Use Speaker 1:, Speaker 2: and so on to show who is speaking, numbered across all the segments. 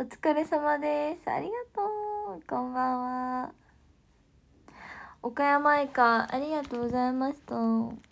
Speaker 1: お疲れ様です。ありがとう。こんばんは。岡山愛花、ありがとうございました。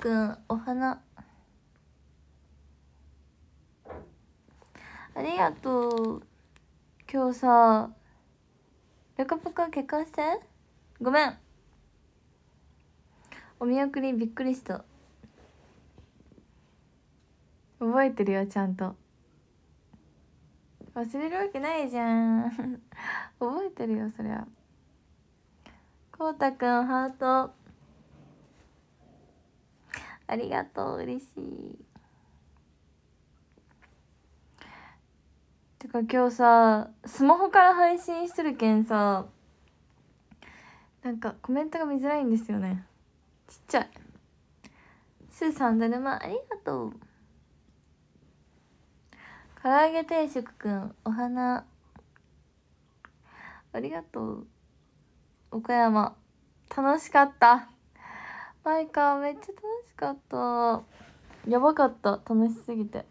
Speaker 1: くんお花ありがとう今日さぽかぽか結婚してごめんお見送りびっくりした覚えてるよちゃんと忘れるわけないじゃん 覚えてるよそりゃこうたくんハートありがとう嬉しいてか今日さスマホから配信してるけんさなんかコメントが見づらいんですよねちっちゃいスーさんだるまありがとう唐揚げ定食くんお花ありがとう岡山楽しかったマイカーめっちゃ楽しかったやばかった楽しすぎて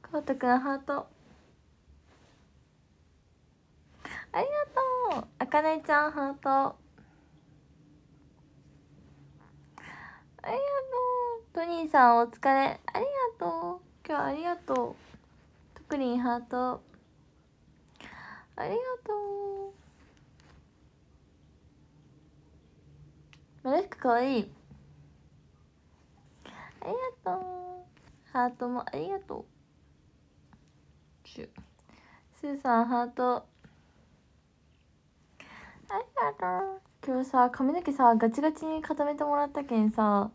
Speaker 1: カートくんハートありがとうあかねちゃんハートありがとうトニーさんお疲れありがとう今日ありがとう特にハートありがとうマレかわいいありがとうハートもありがとうちゅスーさんハートありがとう今日さ髪の毛さガチガチに固めてもらったけんさ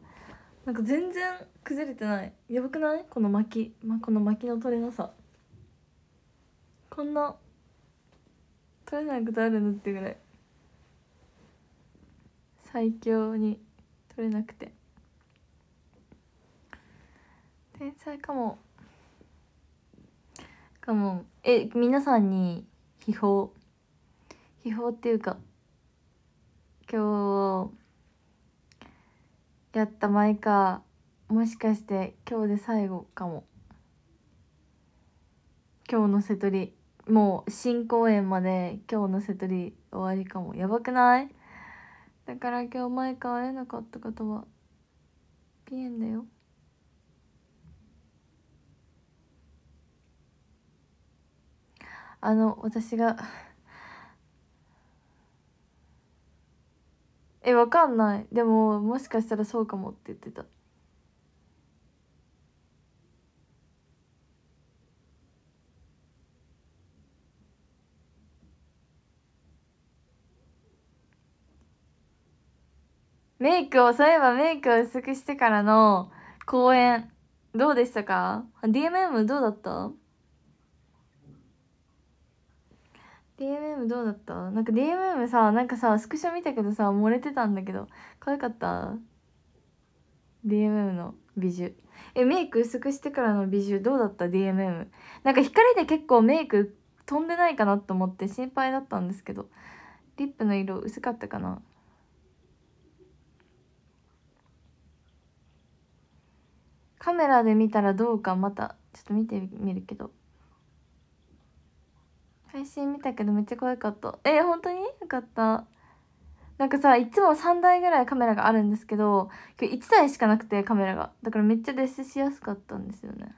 Speaker 1: なんか全然崩れてないやばくないこの巻き、ま、この巻きの取れなさこんな取れないことあるのってぐらい最強に取れなくて天才かもかもえ皆さんに秘宝秘宝っていうか今日やったマイカーもしかして今日で最後かも今日の瀬取りもう新公演まで今日の瀬取り終わりかもやばくないだから今日マイカ会えなかった方はピエンだよあの私がえわかんないでももしかしたらそうかもって言ってたメイクを、そういえばメイクを薄くしてからの公演、どうでしたか ?DMM どうだった ?DMM どうだったなんか DMM さ、なんかさ、スクショ見たけどさ、漏れてたんだけど、可愛かった ?DMM の美女。え、メイク薄くしてからの美女どうだった ?DMM。なんか光で結構メイク飛んでないかなと思って心配だったんですけど、リップの色薄かったかなカメラで見たらどうかまたちょっと見てみるけど配信見たけどめっちゃ怖かったえー、本当によかったなんかさいつも3台ぐらいカメラがあるんですけど今日1台しかなくてカメラがだからめっちゃデスしやすかったんですよね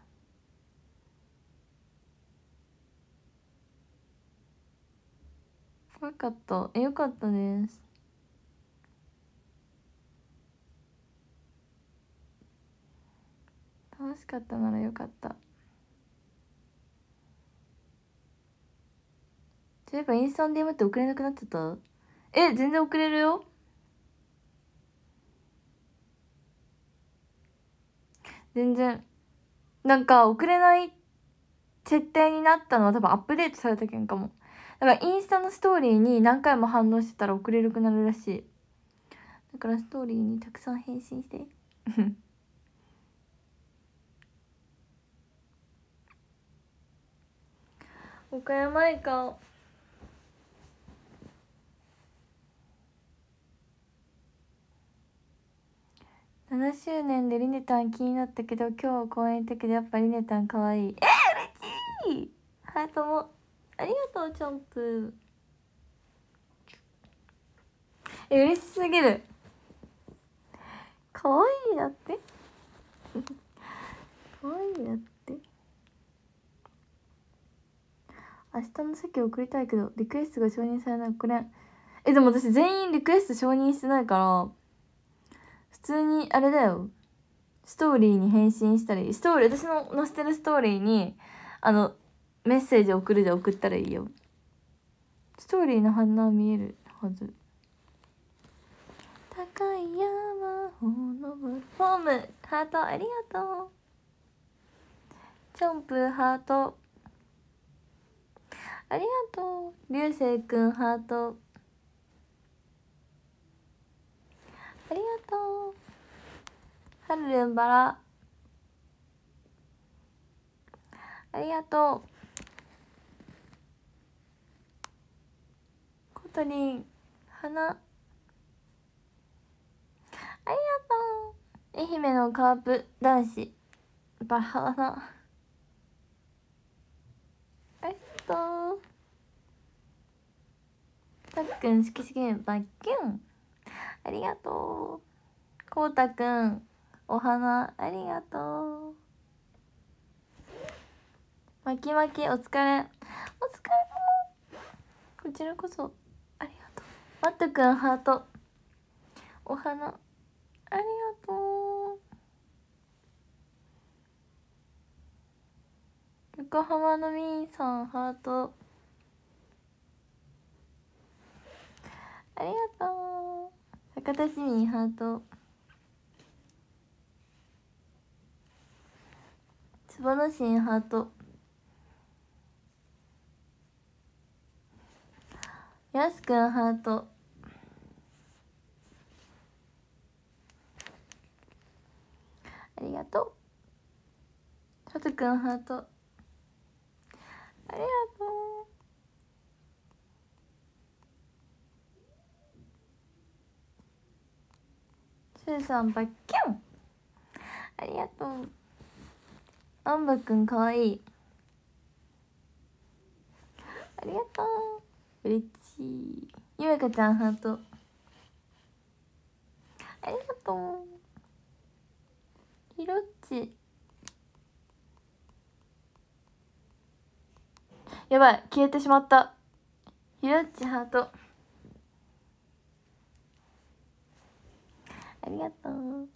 Speaker 1: 可かったえよかったです楽しかったならよかったそういえばインスタの DM って送れなくなっちゃったえ全然送れるよ全然なんか送れない設定になったのは多分アップデートされたけんかもだからインスタのストーリーに何回も反応してたら送れるくなるらしいだからストーリーにたくさん返信して岡山いか7周年でリネたん気になったけど今日公演的でやっぱリネたん可愛いいえー、嬉しいハートもありがとうちゃんぷえ嬉しすぎる可愛いいだって 可愛いいだって明日の席を送りたいけどリクエストが承認されないこれえでも私全員リクエスト承認してないから普通にあれだよストーリーに返信したりストーリー私の載せてるストーリーにあのメッセージ送るで送ったらいいよストーリーの反応見えるはず高い山を登るォームハートありがとうチョンプハートありがとう流星くんハートありがとうはるるんバラありがとうコトリ花ありがとう愛媛のカープ男子バラ花とたっくん好きすぎバッキュン
Speaker 2: ありがと
Speaker 1: うこうたくんお花ありがとう巻き巻きお疲れお疲れこちらこそありがとうマットくんハートお花横浜のみーさんハートありがとう博多市民ハートつばのしんハートやすくんハートありがとう。さとくんハート。ありがとう。さん、ありがとう。あんばくん、い。ありがとう。嬉しい。ゆめかちゃん、ハート。ありがとう。ひろっち。やばい消えてしまったひろっちハートありがとう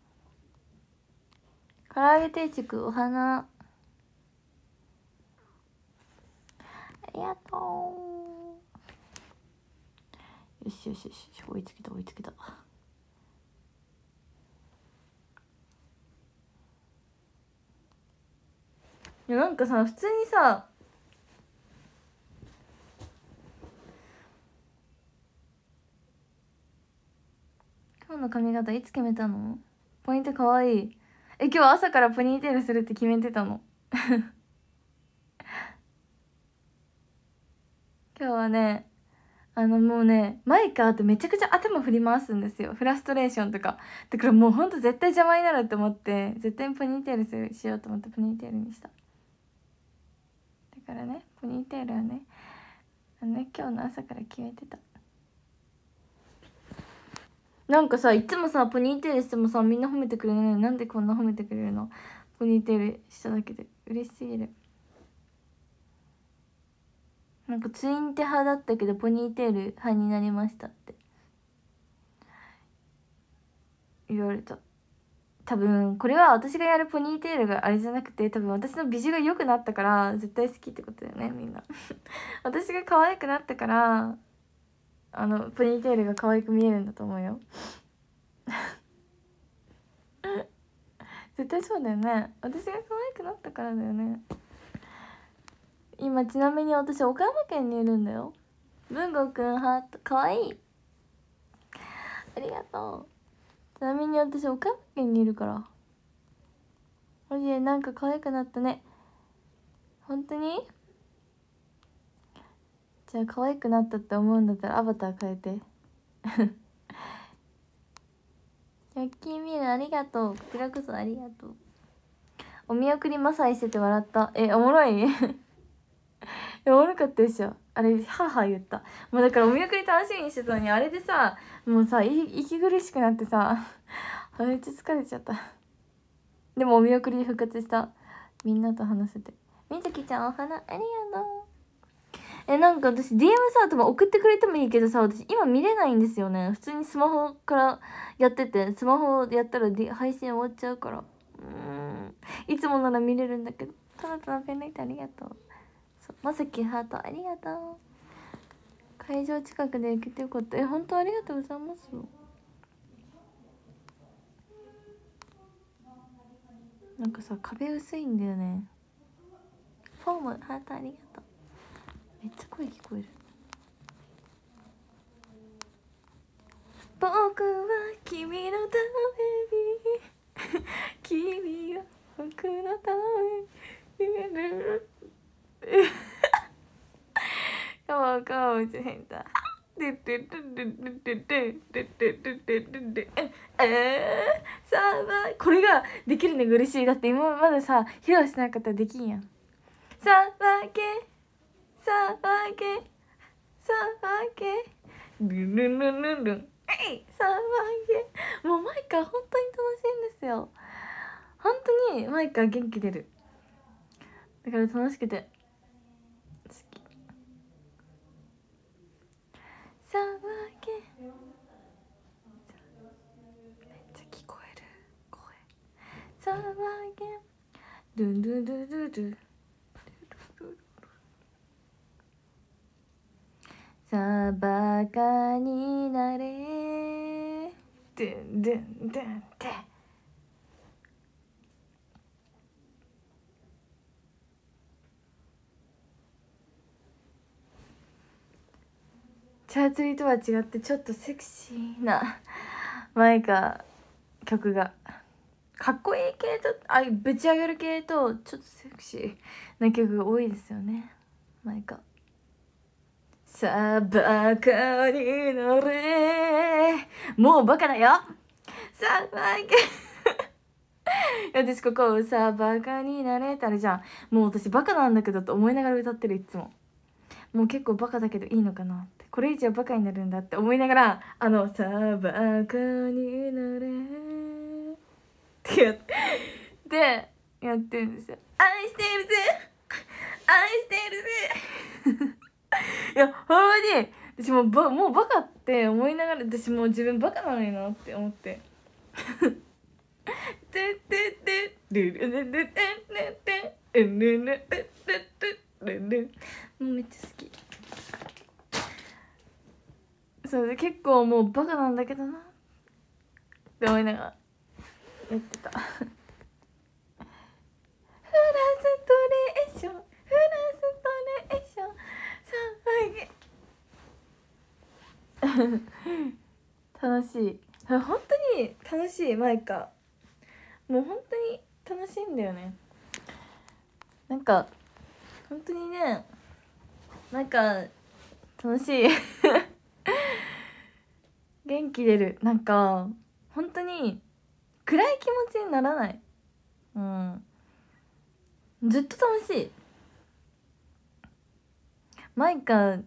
Speaker 1: 唐揚げ定食お花ありがとうよしよしよし追いつけた追いつけたいやなんかさ普通にさ今日の髪型いつ決めたのポイント可愛いえ今日朝からポニーテールするって決めてたの 今日はねあのもうねマイカーってめちゃくちゃ頭振り回すんですよフラストレーションとかだからもうほんと絶対邪魔になると思って絶対にポニーテールしようと思ってポニーテールにしただからねポニーテールはねあのね今日の朝から決めてたなんかさいつもさポニーテールしてもさみんな褒めてくれないのなんでこんな褒めてくれるのポニーテールしただけで嬉しすぎるなんかツインテ派だったけどポニーテール派になりましたって言われた多分これは私がやるポニーテールがあれじゃなくて多分私の美女が良くなったから絶対好きってことだよねみんな 私が可愛くなったからあのポニーテールが可愛く見えるんだと思うよ 絶対そうだよね私が可愛くなったからだよね今ちなみに私岡山県にいるんだよ文吾くんハートかわいいありがとうちなみに私岡山県にいるからおいなんか可愛くなったね本当にじゃあ可愛くなったって思うんだったらアバター変えてラッキーミルありがとうこちらこそありがとうお見送りマサイしてて笑ったえおもろいえ おもろかったでしょあれ母言ったもうだからお見送り楽しみにしてたのにあれでさもうさ息苦しくなってさ めっちゃ疲れちゃったでもお見送りで復活したみんなと話せてみずきちゃんお花ありがとうえなんか私 DM さとも送ってくれてもいいけどさ私今見れないんですよね普通にスマホからやっててスマホやったら、D、配信終わっちゃうから
Speaker 2: う
Speaker 1: んいつもなら見れるんだけどただただペンライトありがとうそうまさきハートありがとう会場近くで受けてよかったえ本当ありがとうございますなんかさ壁薄いんだよねフォームハートありがとうめっちゃ声聞こえる
Speaker 2: 僕は君のために
Speaker 1: 君は僕のためにカモカモち変だでででえさあこれができるのが嬉しいだって今までさ披露しなかったらできんやんさばけ騒げ騒げルンルンルンルンルンえい騒げもうマイカ本当に楽しいんですよ本当にマイカ元気出るだから楽しくて好き
Speaker 2: 騒げめ
Speaker 1: っちゃ聞こえる声騒げルンルンルンルンルンさあバカになれでんでんでんてチャーツリとは違ってちょっとセクシーな前か曲がかっこいい系とあぶち上げる系とちょっとセクシーな曲が多いですよね前か。さあ、バカになれ。もうバカだよ。さあ、バカ。私ここ、さあ、バカになれってあれじゃん。もう私バカなんだけどと思いながら歌ってる、いつも。もう結構バカだけどいいのかなって。これ以上バカになるんだって思いながら、あの、さあ、バカになれ。ってやって、やってるんですよ。愛してるぜ愛してるぜいやほんまに私ももうバカって思いながら私もう自分バカなのになって思って。てててるるるるるてるるるるるるもうめっちゃ好きそれで結構もうバカなんだけどなって思いながらやってた フランス
Speaker 2: トレーションフランス
Speaker 1: 楽しい本当に楽しいマイカもう本当に楽しいんだよねなんか本当にねなんか楽しい 元気出るなんか本当に暗い気持ちにならないうんずっと楽しいマイカーっ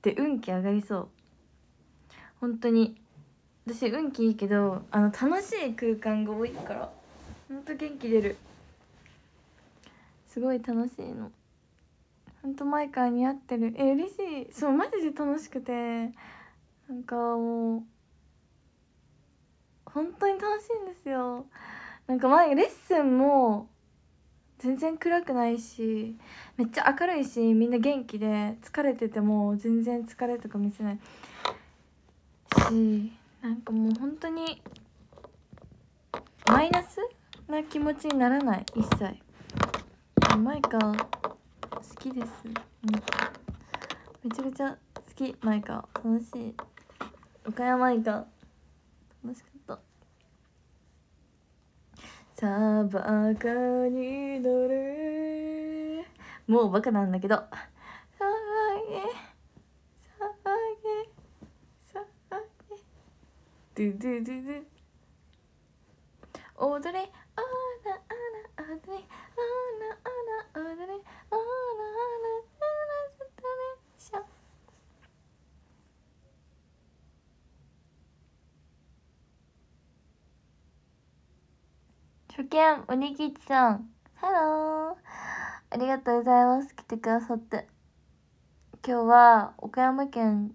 Speaker 1: て運気上がりそう本当に私運気いいけどあの楽しい空間が多いからほんと元気出るすごい楽しいのほんとマイカー似合ってるえ嬉しいそうマジで楽しくてなんかもう本当に楽しいんですよなんか前レッスンも全然暗くないしめっちゃ明るいしみんな元気で疲れてても全然疲れとか見せないしなんかもう本当にマイナスな気持ちにならない一切マイカ好きです、うん、めちゃくちゃ好きマイカ楽しい岡山イカ楽しかったたばかに乗るもうバカなんだけど騒
Speaker 2: げ騒げ騒
Speaker 1: げドゥドゥドゥドゥ踊れあらあら踊れあらあら踊れあらあらあらあらあらあらあら初見おにぎちさんハローありがとうございます来てくださって今日は岡山県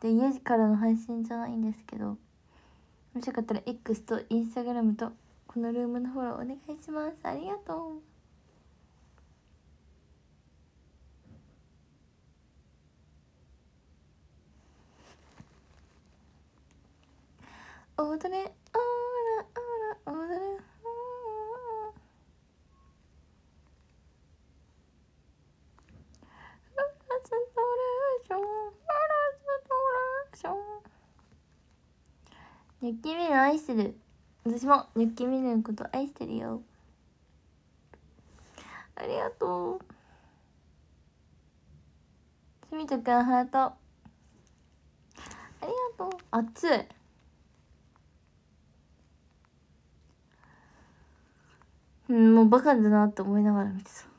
Speaker 1: で家時からの配信じゃないんですけどもしよかったら X と Instagram とこのルームのフォローお願いしますありがと
Speaker 2: う踊れオーラオーラ踊れ
Speaker 1: ニッキミル愛してる私もニッキミのこと愛してるよ
Speaker 2: ありがとう
Speaker 1: すみとくんハートありがとう暑いもうバカだなって思いながら見てた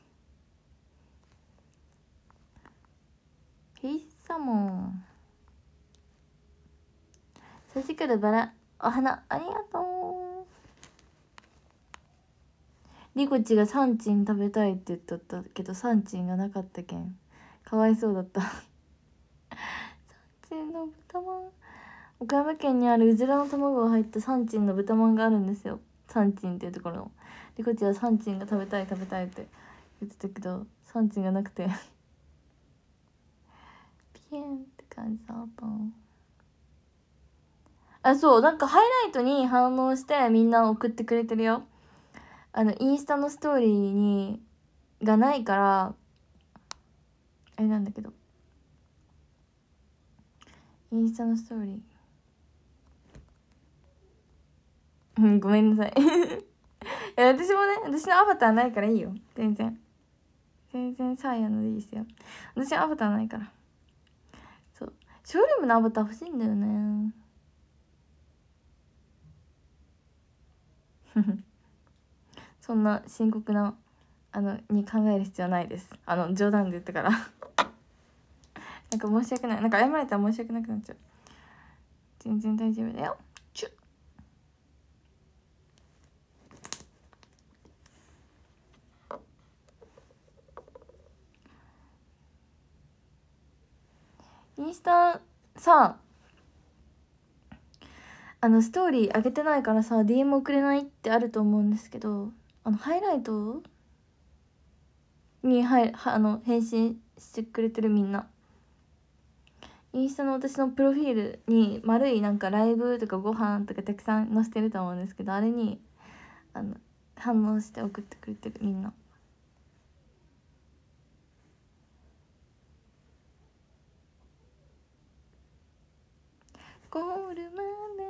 Speaker 1: かもそしてくるバラお花ありがとうリコチがサンチン食べたいって言っとったけどサンチンがなかったけんかわいそうだったサンチンの豚まん岡山県にあるうずらの卵が入ったサンチンの豚まんがあるんですよサンチンっていうところのリコチはサンチンが食べたい食べたいって言ってたけどサンチンがなくてンって感じだったのあそうなんかハイライトに反応してみんな送ってくれてるよあのインスタのストーリーにがないからあれなんだけどインスタのストーリーうんごめんなさい いや私もね私のアバターないからいいよ全然全然サーヤのでいいですよ私アバターないからショールームのアバター欲しいんだよねそんな深刻なあのに考える必要ないですあの冗談で言ったからなんか申し訳ないなんか謝られたら申し訳なくなっちゃう全然大丈夫だよインスタさあのストーリー上げてないからさ DM 送れないってあると思うんですけどあのハイライトにはいあの返信してくれてるみんなインスタの私のプロフィールに丸いなんかライブとかご飯とかたくさん載せてると思うんですけどあれにあの反応して送ってくれてるみんな。ゴー
Speaker 2: ルまで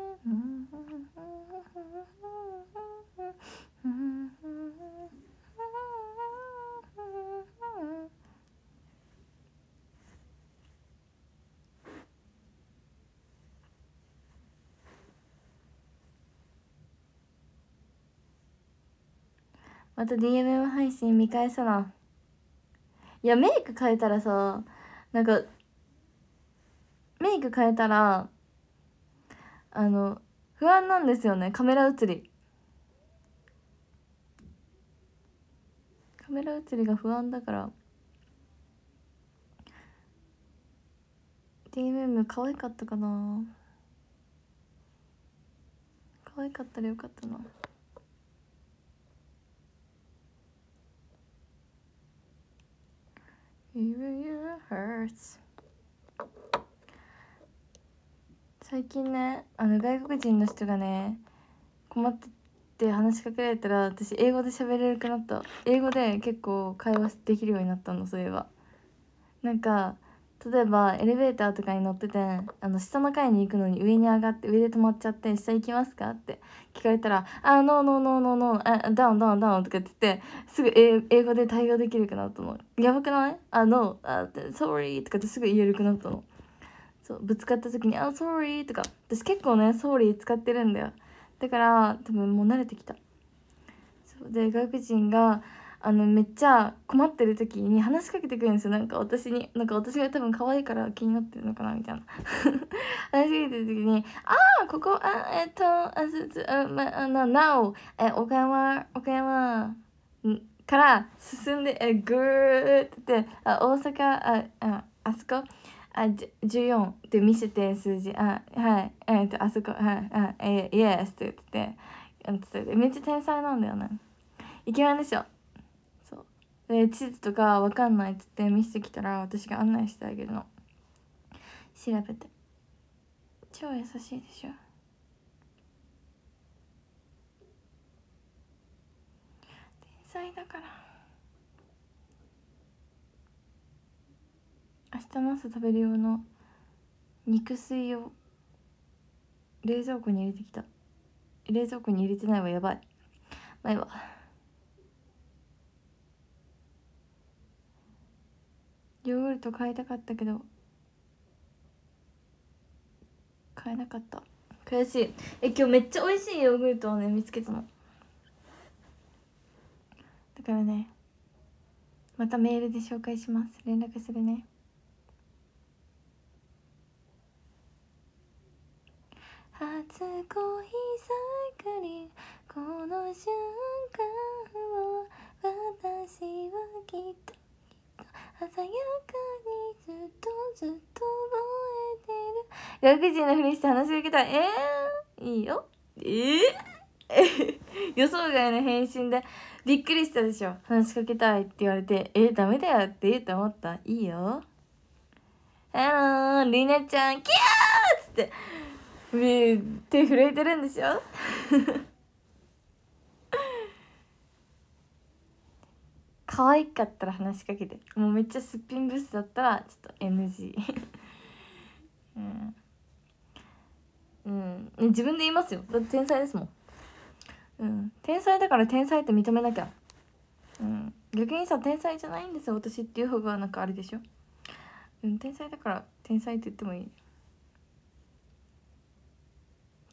Speaker 1: また DMM 配信見返さないやメイク変えたらさなんかメイク変えたらあの不安なんですよねカメラ写りカメラ写りが不安だから DMM 可愛かったかな可愛かったらよかったな「e e n hurts」最近ねあの外国人の人がね困ってて話しかけられたら私英語で喋れるくなった英語で結構会話できるようになったのそういえばなんか例えばエレベーターとかに乗っててあの下の階に行くのに上に上がって上で止まっちゃって「下行きますか?」って聞かれたら「あーノーノーノーノーノーあダウンダウンダウン」とかって言ってすぐ英語で対応できるかなと思うやばくないあのあ sorry とかってすぐ言えるくなったのそうぶつかった時に「あ、oh, sorry」とか私結構ね「sorry」使ってるんだよだから多分もう慣れてきたそうで外国人があのめっちゃ困ってる時に話しかけてくるんですよなんか私になんか私が多分可愛いから気になってるのかなみたいな 話しかけてる時に「ああここあえっとあすすあまあななおえ岡山岡山から進んでえぐーってってあ大阪あああそこあじ14って見せて数字あはいえっ、とあそこはいあえイエスって言っててめっちゃ天才なんだよねイケメンでしょそうで地図とかわかんないっつって見せてきたら私が案内してあげるの調べて超優しいでしょ天才だから明日の朝食べる用の肉水を冷蔵庫に入れてきた冷蔵庫に入れてないわやばいまいわヨーグルト買いたかったけど買えなかった悔しいえ今日めっちゃ美味しいヨーグルトをね見つけたのだからねまたメールで紹介します連絡するね
Speaker 2: 初恋サイこの瞬間を私はきっときっと鮮やか
Speaker 1: にずっとずっと覚えてる外人のふりして話しかけたいえー、いいよえー、予想外の返信でびっくりしたでしょ話しかけたいって言われてえー、ダメだよって言うと思ったいいよハローりなちゃんキャーっつって手震えてるんでしょ 可愛かったら話しかけてもうめっちゃすっぴんブスだったらちょっと NG うん、うん、自分で言いますよだって天才ですもんうん、天才だから天才って認めなきゃ、うん、逆にさ天才じゃないんですよ私っていう方がなんかあれでしょ、うん、天才だから天才って言ってもいい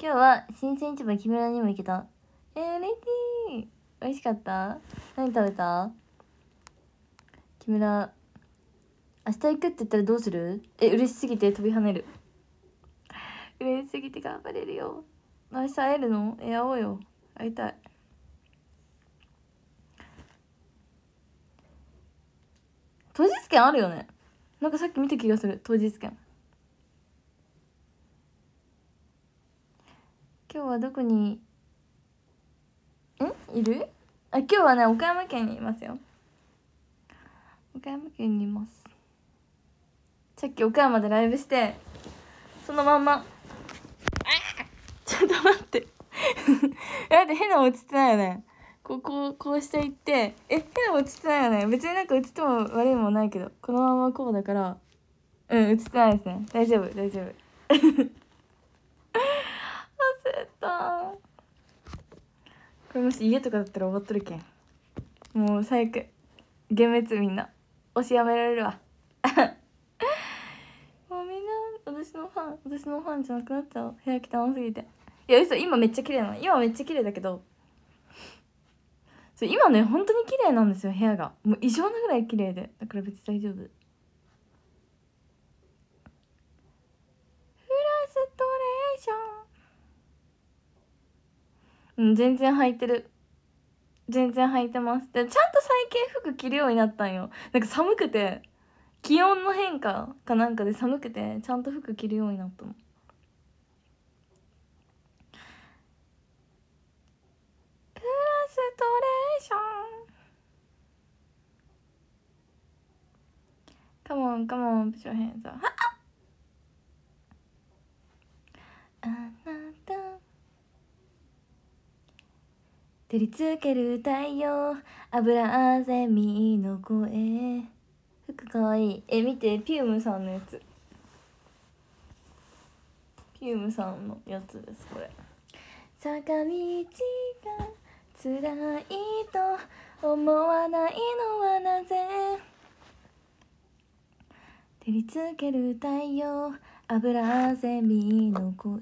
Speaker 1: 今日は新鮮市場木村にも行けたえー、嬉しい美味しかった何食べた木村明日行くって言ったらどうするえ嬉しすぎて飛び跳ねる嬉しすぎて頑張れるよ明日会えるのえ会おうよ会いたい当日券あるよねなんかさっき見た気がする当日券今日はどこにんいるあ今日はね岡山県にいますよ岡山県にいますさっき岡山でライブしてそのまんまちょっと待ってだ って変な落ちてないよねこここうしていってえ変な落ちてないよね別になんか落っても悪いもんないけどこのままこうだからうん落ってないですね大丈夫大丈夫 ったこれもし家とかだったら終わっとるけんもう最悪幻滅みんな押しやめられるわ もうみんな私のファン私のファンじゃなくなっちゃう部屋汚すぎていや嘘今めっちゃ綺麗なの今めっちゃ綺麗だけどそう今ね本当に綺麗なんですよ部屋がもう異常なぐらい綺麗でだから別に大丈夫うん全然履いてる全然履いてますでちゃんと最近服着るようになったんよなんか寒くて気温の変化かなんかで寒くてちゃんと服着るようになったの
Speaker 2: プラストレ
Speaker 1: ーションカモンカモンプショヘンザああなた照りつける太陽油あぜみの声服かわいいえ見てピュームさんのやつピュームさんのやつですこれ坂道が辛いと思わないのはなぜ照りつける太陽油あぜみの声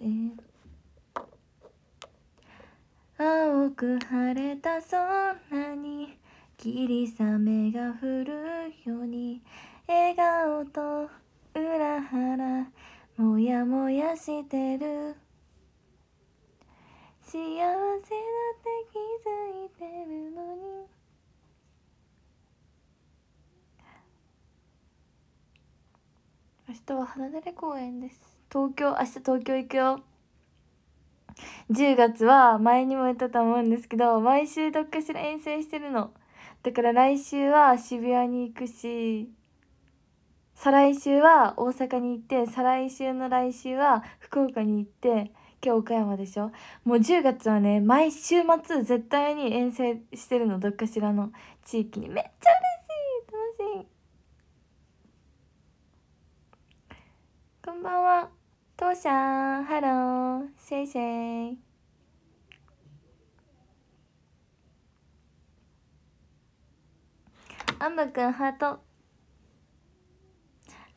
Speaker 1: 青く晴れた空に霧雨が降るように笑顔と裏腹もやもやしてる
Speaker 2: 幸せだって気づいてる
Speaker 1: のに明日は離れ公園です東京明日東京行くよ10月は前にも言ったと思うんですけど毎週どっかしら遠征してるのだから来週は渋谷に行くし再来週は大阪に行って再来週の来週は福岡に行って今日岡山でしょもう10月はね毎週末絶対に遠征してるのどっかしらの地域にめっちゃ嬉しい楽しいこんばんは父さん、ハロー、せいせい。あんばくん、ハート。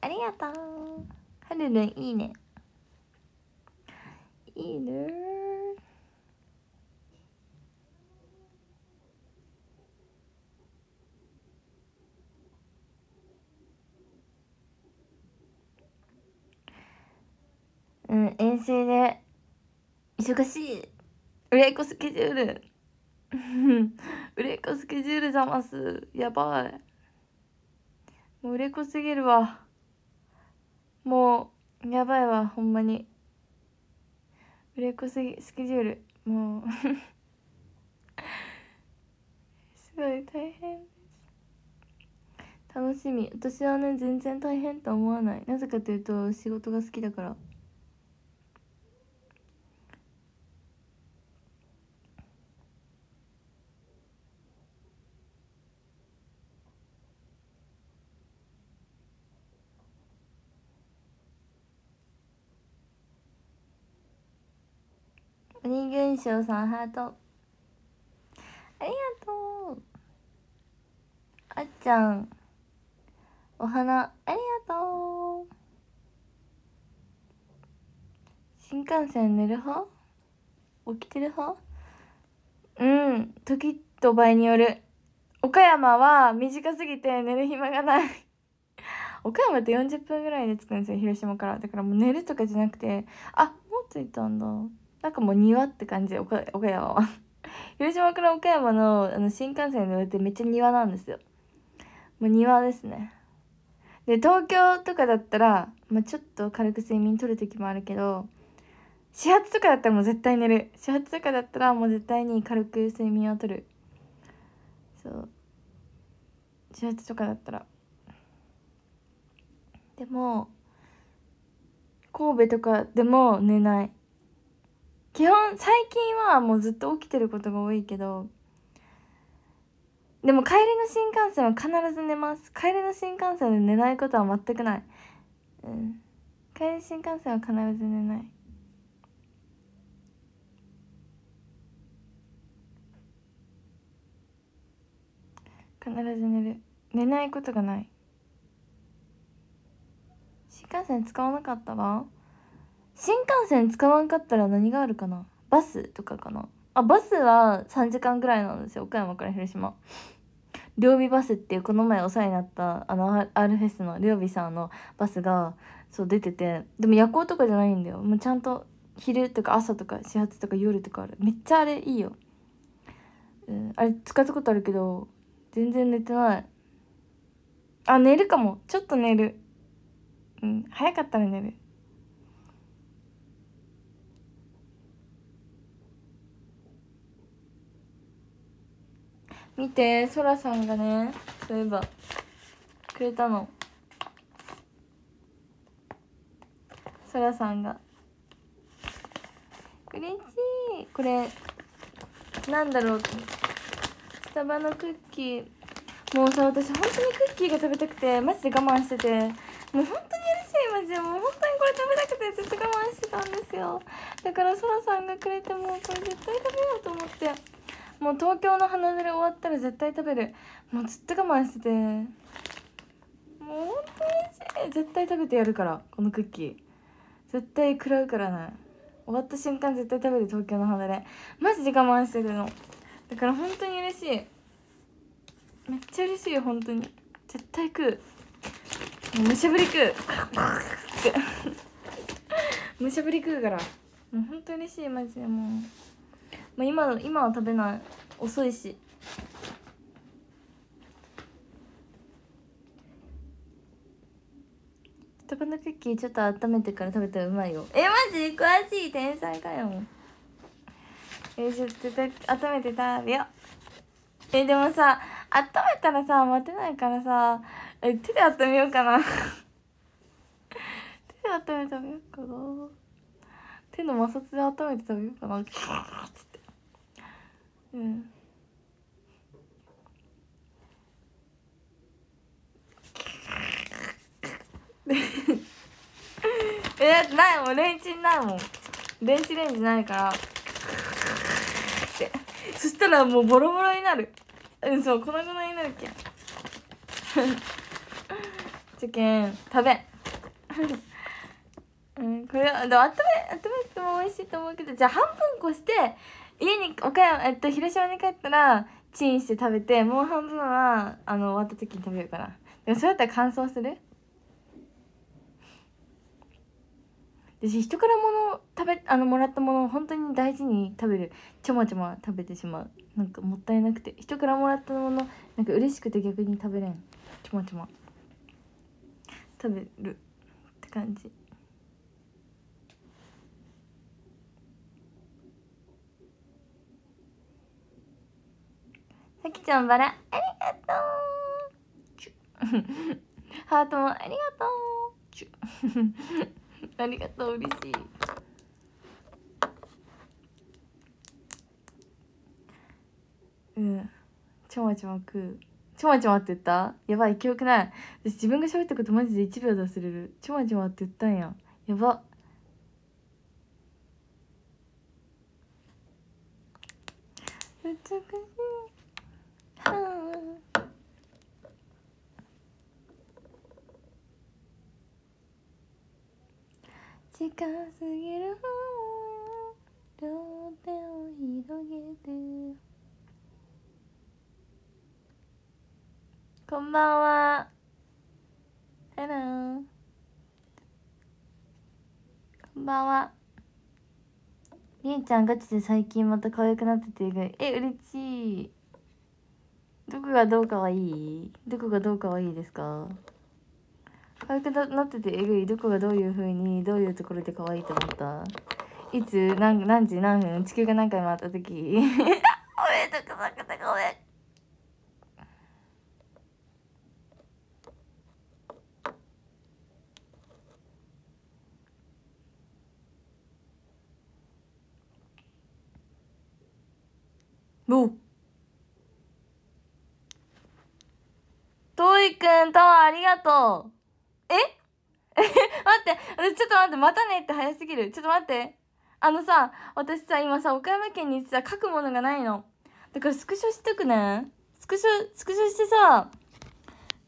Speaker 1: ありがとう。はるるん、いいね。いいねうん、遠征で、忙しい。売れっ子スケジュール。売れっ子スケジュールざます。やばい。もう売れっ子すぎるわ。もう、やばいわ、ほんまに。売れっ子すぎ、スケジュール。もう すごい大変です。楽しみ。私はね、全然大変と思わない。なぜかというと、仕事が好きだから。ニ軍章さんハートありがとうあっちゃんお花ありがとう新幹線寝る派起きてる派うん時と場合による岡山は短すぎて寝る暇がない岡山って40分ぐらいで着くんですよ広島からだからもう寝るとかじゃなくてあもう着いたんだなんかもう庭って感じ岡岡山は 広島から岡山のあの新幹線に乗れてめっちゃ庭なんですよもう庭ですねで東京とかだったら、まあ、ちょっと軽く睡眠取る時もあるけど始発とかだったらもう絶対寝る始発とかだったらもう絶対に軽く睡眠を取るそう始発とかだったらでも神戸とかでも寝ない基本最近はもうずっと起きてることが多いけどでも帰りの新幹線は必ず寝ます帰りの新幹線で寝ないことは全くないうん帰り新幹線は必ず寝ない必ず寝る寝ないことがない新幹線使わなかったら新幹線使わんかったら何があるかなバスとかかなあバスは3時間ぐらいなんですよ岡山から広島両備バスっていうこの前お世話になったあの R フェスの両備さんのバスがそう出ててでも夜行とかじゃないんだよもうちゃんと昼とか朝とか始発とか夜とかあるめっちゃあれいいよ、うん、あれ使ったことあるけど全然寝てないあ寝るかもちょっと寝るうん早かったら寝る見てそらさんがねそういえばくれたのそらさんが嬉しいこれなんだろうスタバのクッキーもうさ私本当にクッキーが食べたくてマジで我慢しててもう本当に嬉しいマジでもう本当にこれ食べたくてずっと我慢してたんですよだからそらさんがくれてもうこれ絶対食べようと思って。もう東京の花ずれ終わったら絶対食べるもうずっと我慢しててもうほんとにしい絶対食べてやるからこのクッキー絶対食らうからな終わった瞬間絶対食べる東京の離れマジで我慢してるのだから本当に嬉しいめっちゃ嬉しいよ本当に絶対食うもうむしゃぶり食う むしゃぶり食うからもう本当に嬉しいマジでもう。まあ、今今は食べない遅いしチョコのクッキーちょっと温めてから食べたらうまいよえマジ詳しい天才かよえー、ちょっと温めて食べよえー、でもさ温めたらさ待てないからさえ手で温めようかな 手で温めて食べようかな手の摩擦で温めて食べようかなうん えないもんレンチンないもん電子レンジないから そしたらもうボロボロになるうんそう粉々になるっけ んチキン食べうんこれは温め温めても美味しいと思うけどじゃあ半分こして家に岡山、えっと、広島に帰ったらチンして食べてもう半分はあの終わった時に食べるからでもそうやったら乾燥する私人からも食べあのもらったものを本当に大事に食べるちょまちょま食べてしまうなんかもったいなくて人からもらったものなんか嬉しくて逆に食べれんちょまちょま食べるって感じさきちゃんバラありがとうハートもありがとうありがとう嬉しいうんちょまちょま食うちょまちょまって言ったやばい記憶ない私自分が喋ったことマジで1秒で忘れるちょまちょまって言ったんややばめっち美し
Speaker 2: 近すぎる両手を広げて
Speaker 1: こんばんは h e こんばんはりえちゃんガチで最近また可愛くなっててえ嬉しいどこがどうかはいいどこがどうかはいいですか可愛くなっててえぐいどこがどういうふうにどういうところで可愛いと思ったいつ何何時何分地球が何回回った時おめでとうくさくてごめんおトイくん、ターありがとう 待ってちょっと待ってまたねって早すぎるちょっと待ってあのさ私さ今さ岡山県にさ書くものがないのだからスクショしとくねスクショスクショしてさ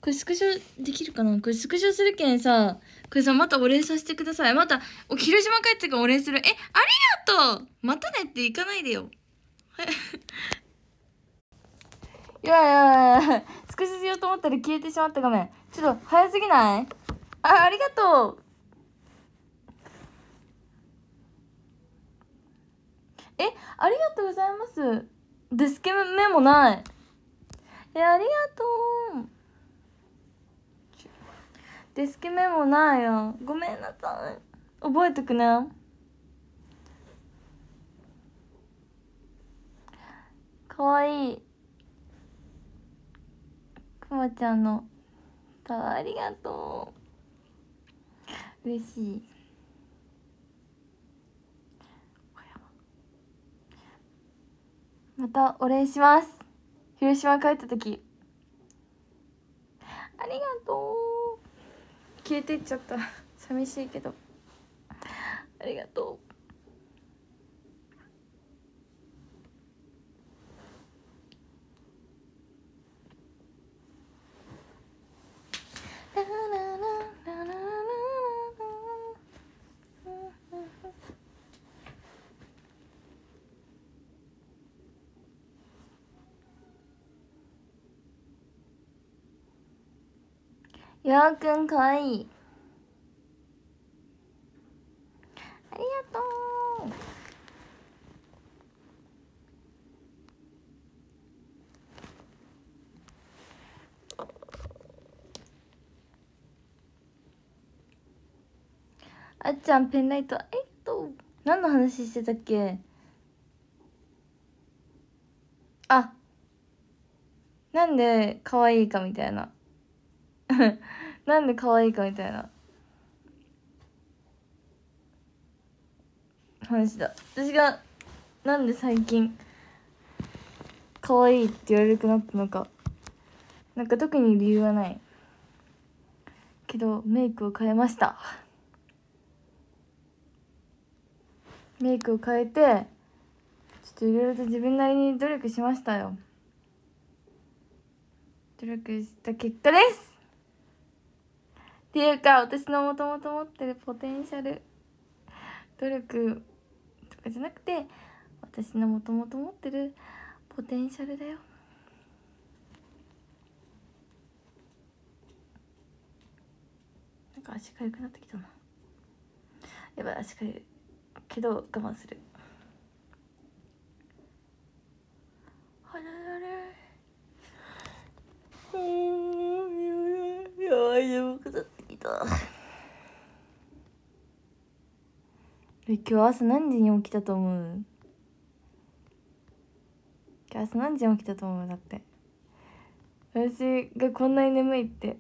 Speaker 1: これスクショできるかなこれスクショするけんさこれさまたお礼させてくださいまたお広島帰ってからお礼するえありがとうまたねって行かないでよ いやいやいやスクショしようと思ったら消えてしまった画面ちょっと早すぎないあありがとうえありがとうございますデスケメもないえありがとうデスケメもないよごめんなさい覚えとくねかわいいくまちゃんのありがとう嬉しいまたお礼します広島帰った時
Speaker 2: ありがと
Speaker 1: う消えてっちゃった寂しいけどありがとうラララようくんかわいいありがとうあっちゃんペンライトえっと何の話してたっけあなんで可愛いかみたいな なんで可愛いかみたいな話だ私がなんで最近可愛いって言われるくなったのかなんか特に理由はないけどメイクを変えましたメイクを変えてちょっといろいろと自分なりに努力しましたよ努力した結果ですっていうか私のもともと持ってるポテンシャル努力とかじゃなくて私のもともと持ってるポテンシャルだよなんか足かゆくなってきたなやばい足かゆけど我慢する
Speaker 2: はららら
Speaker 1: うんやばいやばくなったと今日朝何時に起きたと思う今日朝何時に起きたと思うだって私がこんなに眠いって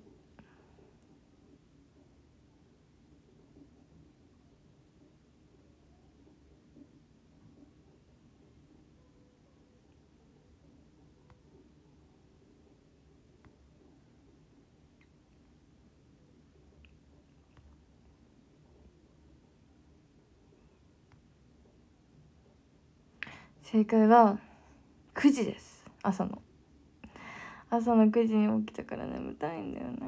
Speaker 1: 正解は9時です朝の朝の9時に起きたから眠たいんだよね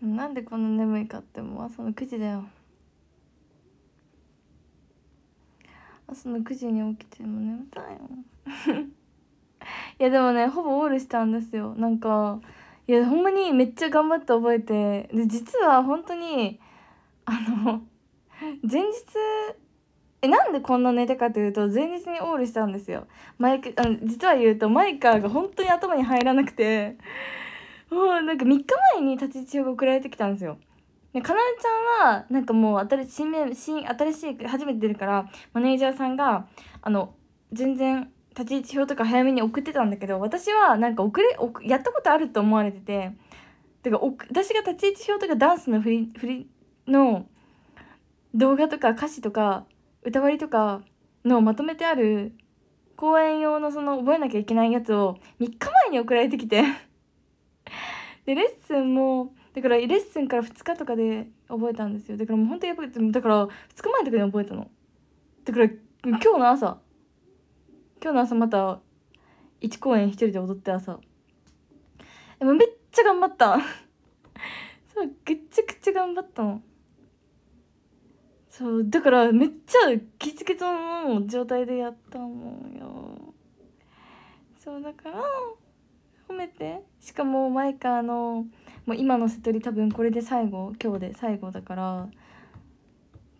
Speaker 1: なんでこんな眠いかってもう朝の9時だよ朝の9時に起きても眠たいよ いやでもねほぼオールしたんですよなんかいやほんまにめっちゃ頑張って覚えてで実は本当にあの前日えなんでこんな寝たかというと前日にオールしたんですよマイクあの実は言うとマイカーが本当に頭に入らなくてもうなんか3日前に立ち位置が送られてきたんですよでかなえちゃんはなんかもう新新新新しい初めて出るからマネージャーさんがあの全然立ち位置表とか早めに送ってたんだけど私はなんか遅れやったことあると思われてててか私が立ち位置表とかダンスの振り振りの動画とか歌詞とか歌割りとかのまとめてある公演用のその覚えなきゃいけないやつを3日前に送られてきて でレッスンもだからレッスンから2日とかで覚えたんですよだからもうほんとやばいだから2日前とかで覚えたのだから今日の朝今日の朝また1公演1人で踊って朝めっちゃ頑張った そうぐっちゃぐちゃ頑張ったのそうだからめっちゃギツギツの状態でやったもんよそうだから褒めてしかもマイカのもう今の瀬戸り多分これで最後今日で最後だから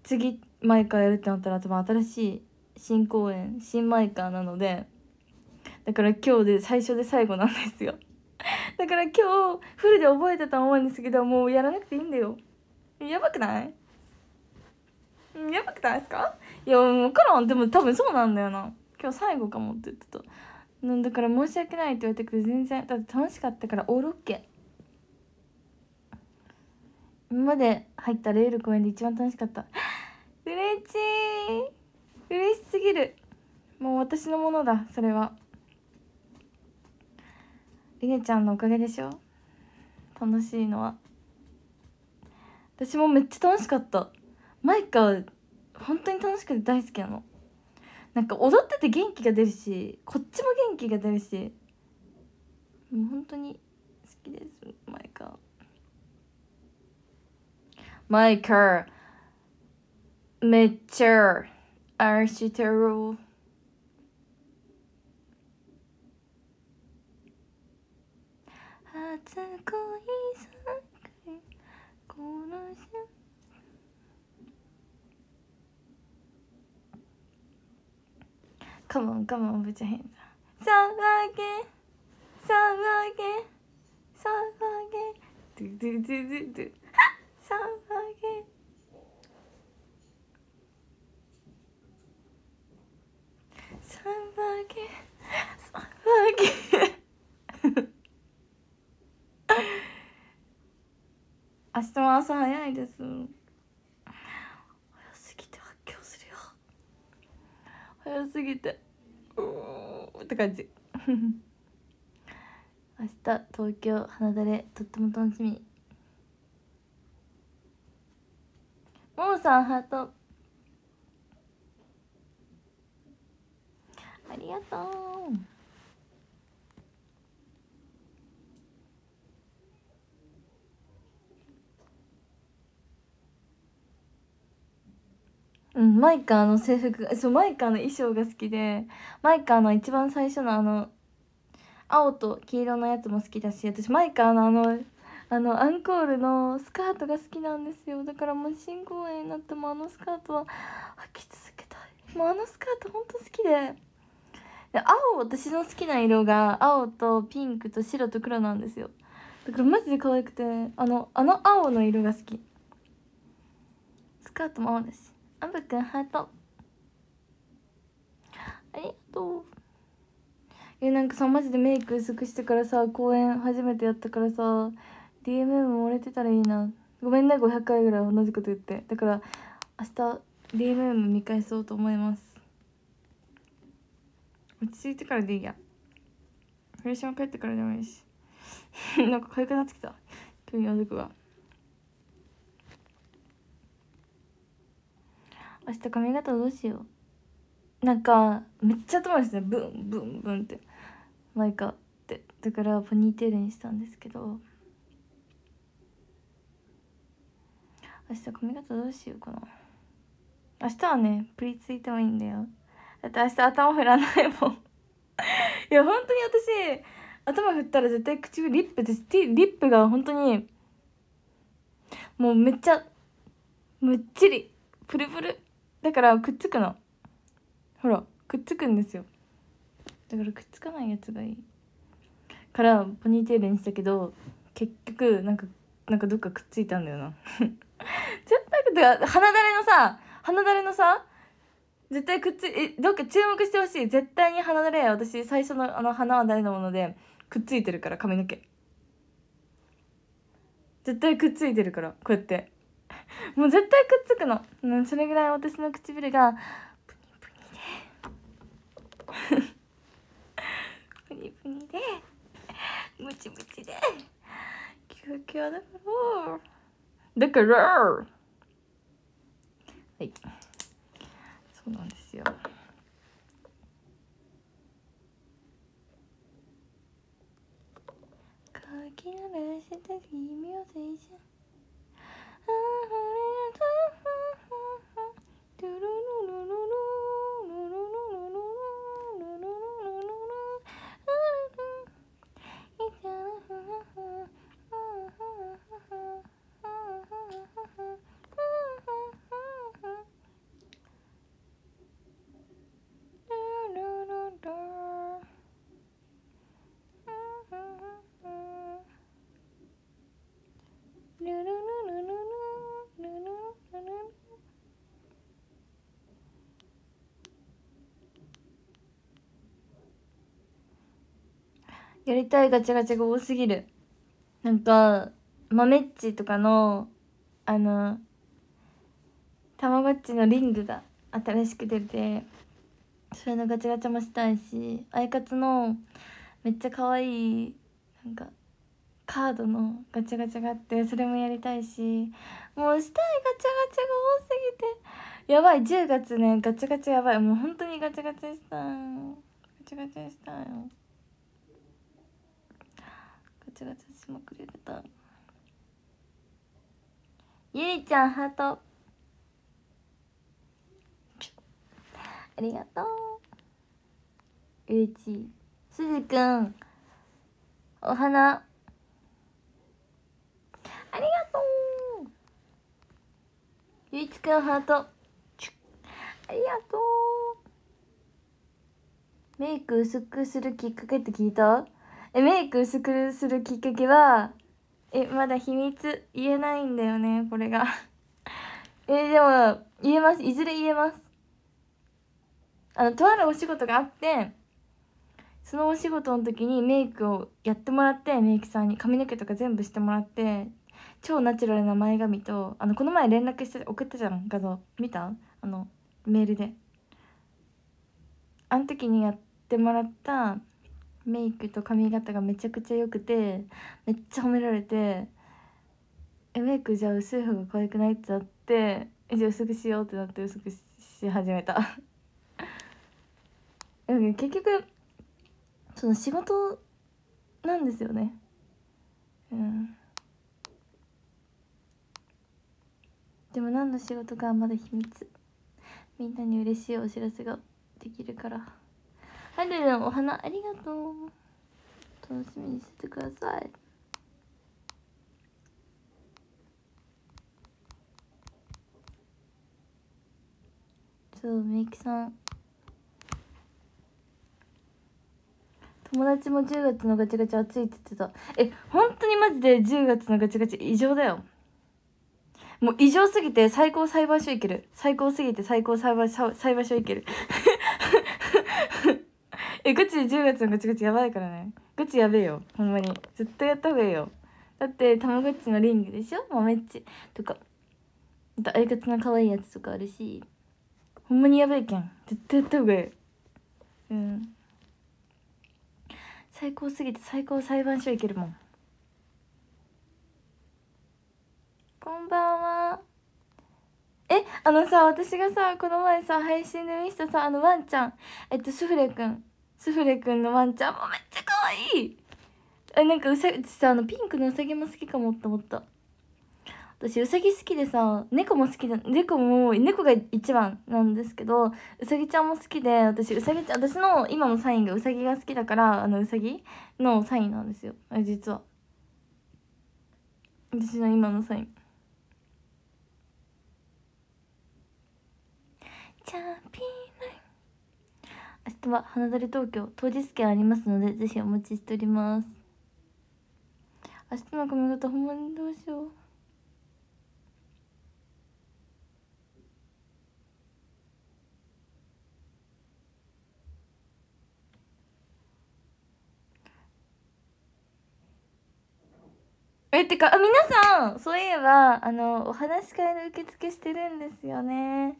Speaker 1: 次マイカやるってなったら多分新しい新公演新マイカーなのでだから今日で最初で最後なんですよだから今日フルで覚えてた思うんですけどもうやらなくていいんだよやばくないやばくないですかいや分からんでも多分そうなんだよな今日最後かもって言ってたなんだから申し訳ないって言われてくて全然だって楽しかったからオールオッケー今まで入ったレール公園で一番楽しかった嬉しい嬉しすぎるもう私のものだそれはりねちゃんのおかげでしょ楽しいのは私もめっちゃ楽しかったマイカは本当に楽しくて大好きなのなんか踊ってて元気が出るしこっちも元気が出るしもう本当に好きですマイカマイカめっちゃ愛してる
Speaker 2: 初恋さん殺し
Speaker 1: カモンカモんさんさあ
Speaker 2: さあけさあけさあ
Speaker 1: けさあけさあけさ
Speaker 2: あけ
Speaker 1: 明日も朝早いですすぎてうーって感じ 明日東京花だれとっても楽しみもうさんハート
Speaker 2: ありがとう
Speaker 1: うん、マイカーの制服が そうマイカーの衣装が好きでマイカーの一番最初のあの青と黄色のやつも好きだし私マイカーのあのあのアンコールのスカートが好きなんですよだからもう新公演になってもあのスカートは履き続けたいもうあのスカートほんと好きでで青私の好きな色が青とピンクと白と黒なんですよだからマジで可愛くてあのあの青の色が好きスカートも青だしあぶくんハートありがとうえなんかさマジでメイク薄くしてからさ公演初めてやったからさ DMM もれてたらいいなごめんね500回ぐらい同じこと言ってだから明日 DMM 見返そうと思います落ち着いてからでいいや広島帰ってからでもいいしなんか痒くなってきた今日にあずくが。明日髪型どうしようなんかめっちゃ頭でしねブンブンブンってマイカってだからポニーテールにしたんですけど明日髪型どうしようかな明日はねプリついてもいいんだよだって明日頭振らないもん いや本当に私頭振ったら絶対口リップですリップが本当にもうめっちゃむっちりプルプルだからくっつくのほらくっつくんですよだからくっつかないやつがいいからポニーテールにしたけど結局なんかなんかどっかくっついたんだよな 絶対鼻だれのさ鼻だれのさ絶対くっついどっか注目してほしい絶対に鼻だれ私最初のあの鼻は誰のものでくっついてるから髪の毛絶対くっついてるからこうやってもう絶対くっつくの、それぐらい私の唇がプニプニでプニプニでムチムチでキュキュだからだからはいそうなんですよ
Speaker 2: 気のらし微妙をしょ no no no no no
Speaker 1: やりたいガチャガチャが多すぎるなんか豆っちとかのあのたまごっちのリングが新しく出てそれのガチャガチャもしたいしアイカツのめっちゃ可愛いなんかカードのガチャガチャがあってそれもやりたいしもうしたいガチャガチャが多すぎてやばい10月ねガチャガチャやばいもう本当にガチャガチャしたいガチャガチャしたいよチャガチャしまくれてたゆりちゃんハートありがとううれしすずくんお花ありがとうゆいちくんハートありがとうメイク薄くするきっかけって聞いたえメイク薄くするきっかけはえまだ秘密言えないんだよねこれが えでも言えますいずれ言えますあのとあるお仕事があってそのお仕事の時にメイクをやってもらってメイクさんに髪の毛とか全部してもらって超ナチュラルな前髪とあのこの前連絡して送ったじゃん画像見たあのメールであの時にやってもらったメイクと髪型がめちゃくちゃ良くてめっちゃ褒められて「えメイクじゃあ薄い方が可愛くない?」ってなって「えじゃあ薄くしよう」ってなって薄くし始めた 結局その仕事なんですよねうんでも何の仕事かはまだ秘密みんなに嬉しいお知らせができるから。はるるんお花ありがとう楽しみにしててくださいそうみゆきさん友達も10月のガチガチ暑いって言ってたえ本当にマジで10月のガチガチ異常だよもう異常すぎて最高裁判所いける最高すぎて最高裁判所いけるえガチ10月のガチガチやばいからねガチやべえよほんまにずっとやった方がいいよだってたまごっちのリングでしょめっちとかあと相方の可愛いやつとかあるしほんまにやばいけん絶対やった方がいいうん最高すぎて最高裁判所行けるもんこんばんはえあのさ私がさこの前さ配信で見せたさあのワンちゃんえっとスフレくんスフレくんのワンちゃんもめっちゃ可愛いえなんかうさぎさあのピンクのうさぎも好きかもって思った私うさぎ好きでさ猫も好きだ猫も猫が一番なんですけどうさぎちゃんも好きで私うさぎちゃん私の今のサインがうさぎが好きだからあのうさぎのサインなんですよ実は私の今のサインは花だれ東京当日券ありますのでぜひお待ちしております明日の髪型ほんまにどうしようえってか皆さんそういえばあのお話し会の受付してるんですよね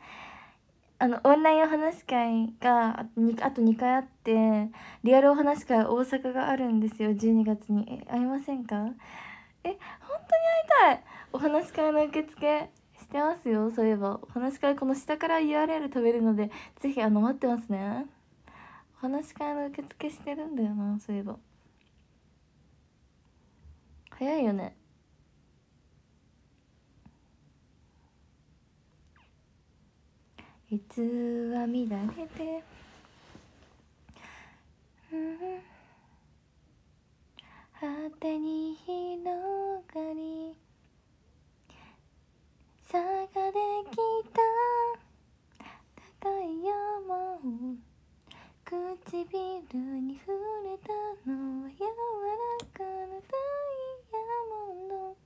Speaker 1: あのオンラインお話会があと 2, あと2回あってリアルお話会大阪があるんですよ12月にえ会いませんかえ本当に会いたいお話会の受付してますよそういえばお話会この下から URL 飛べるので是非あの待ってますねお話会の受付してるんだよなそういえば早いよねいつは乱れて、
Speaker 2: うん、果てに広がり差ができた高い山を唇に触れたのは柔らかなダイヤモンド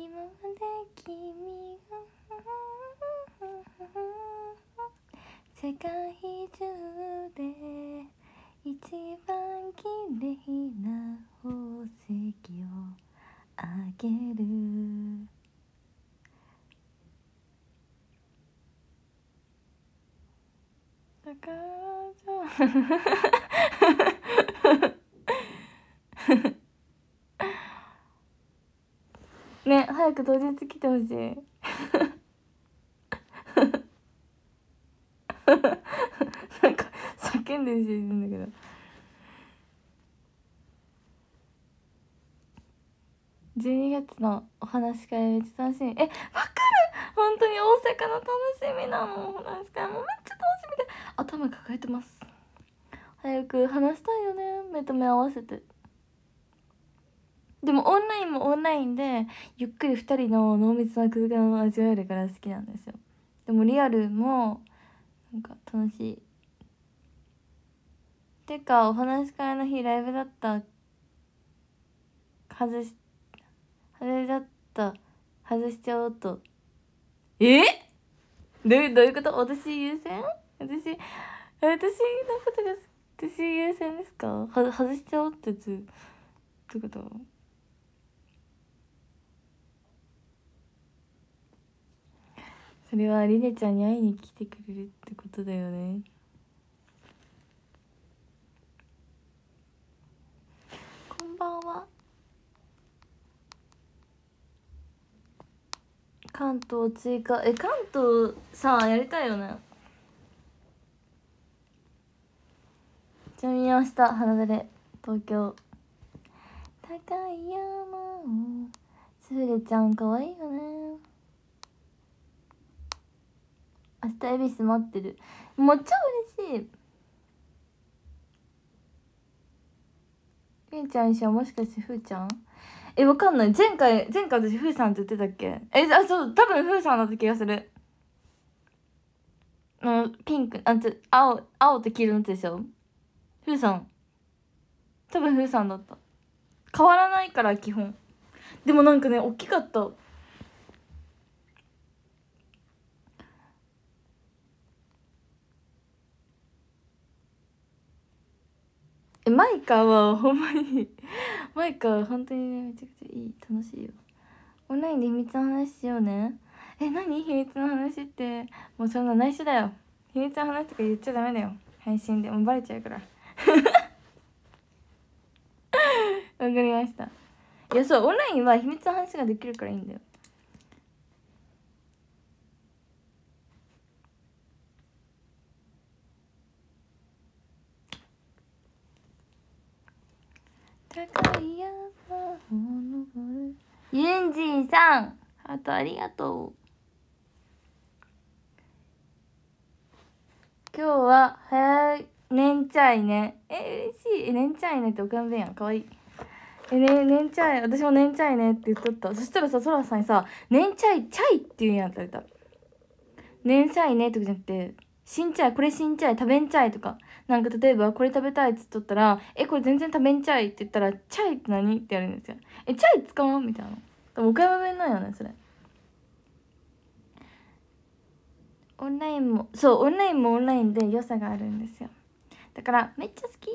Speaker 2: 今まで君が世界中で一番綺麗な宝石をあげるだから
Speaker 1: ね早く当日来てほしい なんか叫んでるしいるんだけど12月のお話し会めっちゃ楽しみえわかる本当に大阪の楽しみなのお話し会もめっちゃ楽しみで頭抱えてます早く話したいよね目と目合わせて。でもオンラインもオンラインでゆっくり2人の濃密な空間を味わえるから好きなんですよでもリアルもなんか楽しいてかお話し会の日ライブだった外し外れだった外しちゃおうとえどういうこと私優先私私のことが私優先ですかは外しちゃおうってやつってことそれはりねちゃんに会いに来てくれるってことだよねこんばんは関東追加え関東さあやりたいよねじゃなみに明日花れ東京高い山をすれちゃん可愛いよね明日恵比寿待ってるもう超嬉しいみーちゃん一緒もしかしてふーちゃんえわかんない前回前回私ふーさんって言ってたっけえあそう多分ふーさんだった気がするのピンクあち青青と黄色のやつでしょふーさん多分ふーさんだった変わらないから基本でもなんかね大きかったえマイカはほんまに マイカは本当にねめちゃくちゃいい楽しいよオンラインで秘密の話しようねえ何秘密の話ってもうそんな内緒だよ秘密の話とか言っちゃダメだよ配信でもうバレちゃうから わかりましたいやそうオンラインは秘密の話ができるからいいんだよユンジンさんハートありがとう今日は早ねんちゃいねえ嬉しいねんちゃいねっておかんべんやんかわいいえねねんちゃい私もねんちゃいねって言っとったそしたらさそらさんにさ「ねんちゃいちゃい」って言うんやんって言われた「ねんちゃいね」ってことじゃなくてしんちゃいこれしんちゃい食べんちゃいとかなんか例えばこれ食べたいっつっとったらえこれ全然食べんちゃいって言ったらチャイって何ってやるんですよえチャイ使うみたいな多分岡山弁なんよねそれオンラインもそうオンラインもオンラインで良さがあるんですよだからめっちゃ好き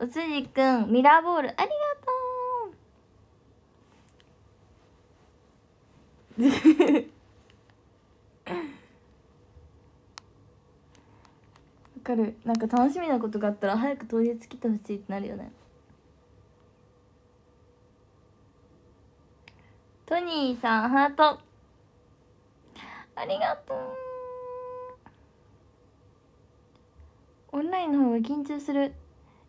Speaker 1: おつじくんミラーボールありがとうかるなんか楽しみなことがあったら早く当日来てほしいってなるよねトニーさんハートありがとうオンラインの方が緊張する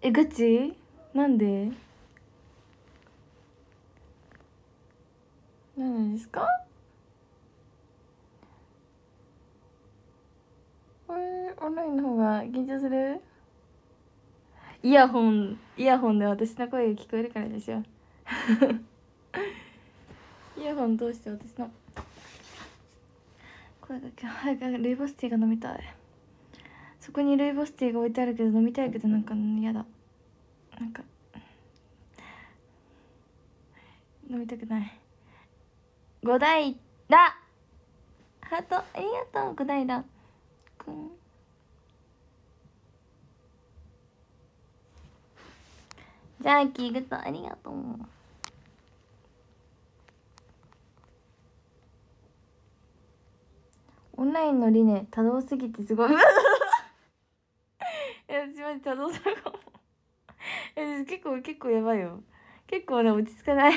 Speaker 1: えガチなんで何ですかこれオンラインの方が緊張するイヤホンイヤホンで私の声が聞こえるからでしょ イヤホン通して私の声が今日早くルイボスティーが飲みたいそこにルイボスティーが置いてあるけど飲みたいけどなんか嫌だなんか飲みたくない五代だハートありがとう五代だくジャーキーグッドありがとうオンラインの理念多動すぎてすごい え私マジ多動すかも え結構結構やばいよ結構ね落ち着かない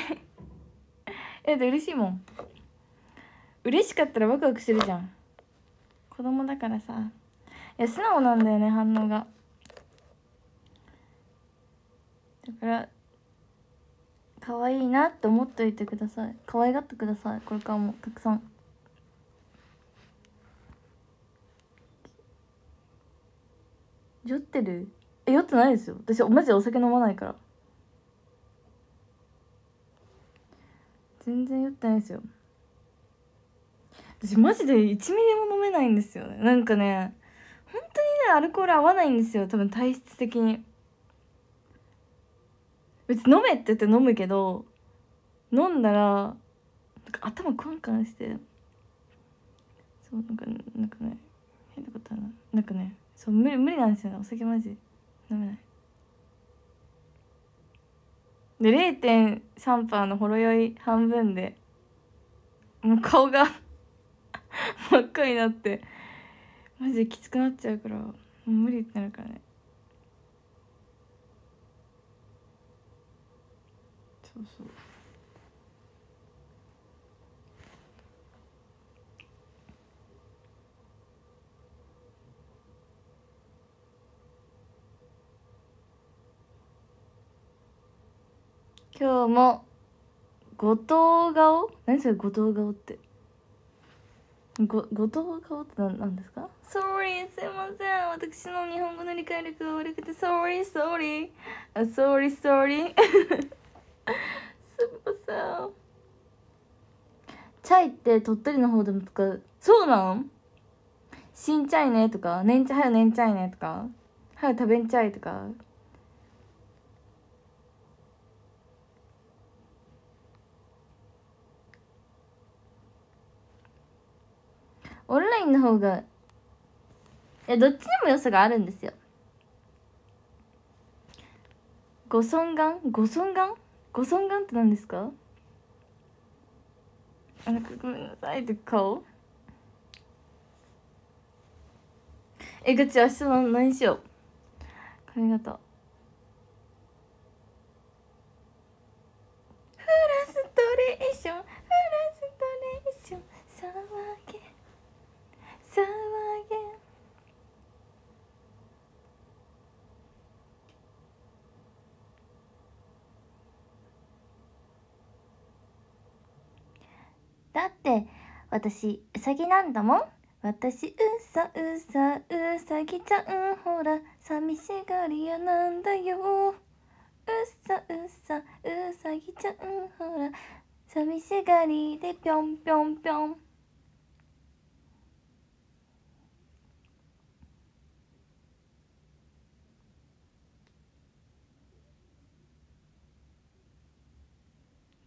Speaker 1: え嬉しいもん嬉しかったらワクワクするじゃん子供だからさいや素直なんだよね反応がだから可愛いなって思っといてください可愛がってくださいこれからもたくさん酔ってるえ酔ってないですよ私マジでお酒飲まないから全然酔ってないですよ私マジで1ミリも飲めないんですよねなんかね本当にねアルコール合わないんですよ多分体質的に別に飲めって言って飲むけど飲んだら頭カンカンしてそうなんかなんかね変なことあるななんかねそう無理無理なんですよねお酒マジ飲めないで0.3%のほろ酔い半分でもう顔が 真っ赤になってマジできつくなっちゃうからもう無理ってなるからねそうそう今日も後藤顔何それ後藤顔ってご後藤顔ってなんですか ?Sorry すいません私の日本語の理解力が悪くて Sorry sorry Sorry sorry すみませんチャイって鳥取の方でも使うそうなん新チャイねとかねんちゃはよねんいねとかはよ食べんちゃいとかオンラインの方がいやどっちにも良さがあるんですよご尊ん、ご尊ん、ご尊んって何ですかあのごめんなさいって顔えぐち明日の何しよう髪型
Speaker 2: フラストレーションフラストレーション騒い
Speaker 1: だって私うさぎなんだもん私うさうさうさぎちゃんほら寂しがり屋なんだよう
Speaker 2: さうさうさぎちゃんほら寂しがりでぴょんぴょんぴょん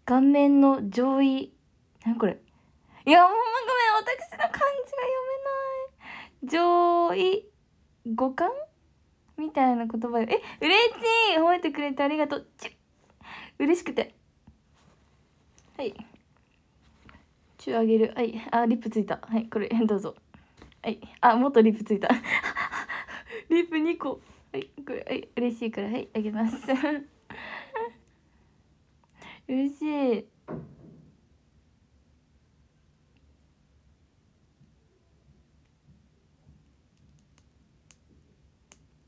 Speaker 1: 顔面の上位何これいやほんまごめん私の漢字が読めない上位五感みたいな言葉え嬉しい褒めてくれてありがとう嬉しくてはいチュあげるはいあリップついたはいこれ どうぞはいあもっとリップついた リップ二個はいこれはい嬉しいからはいあげます 嬉しい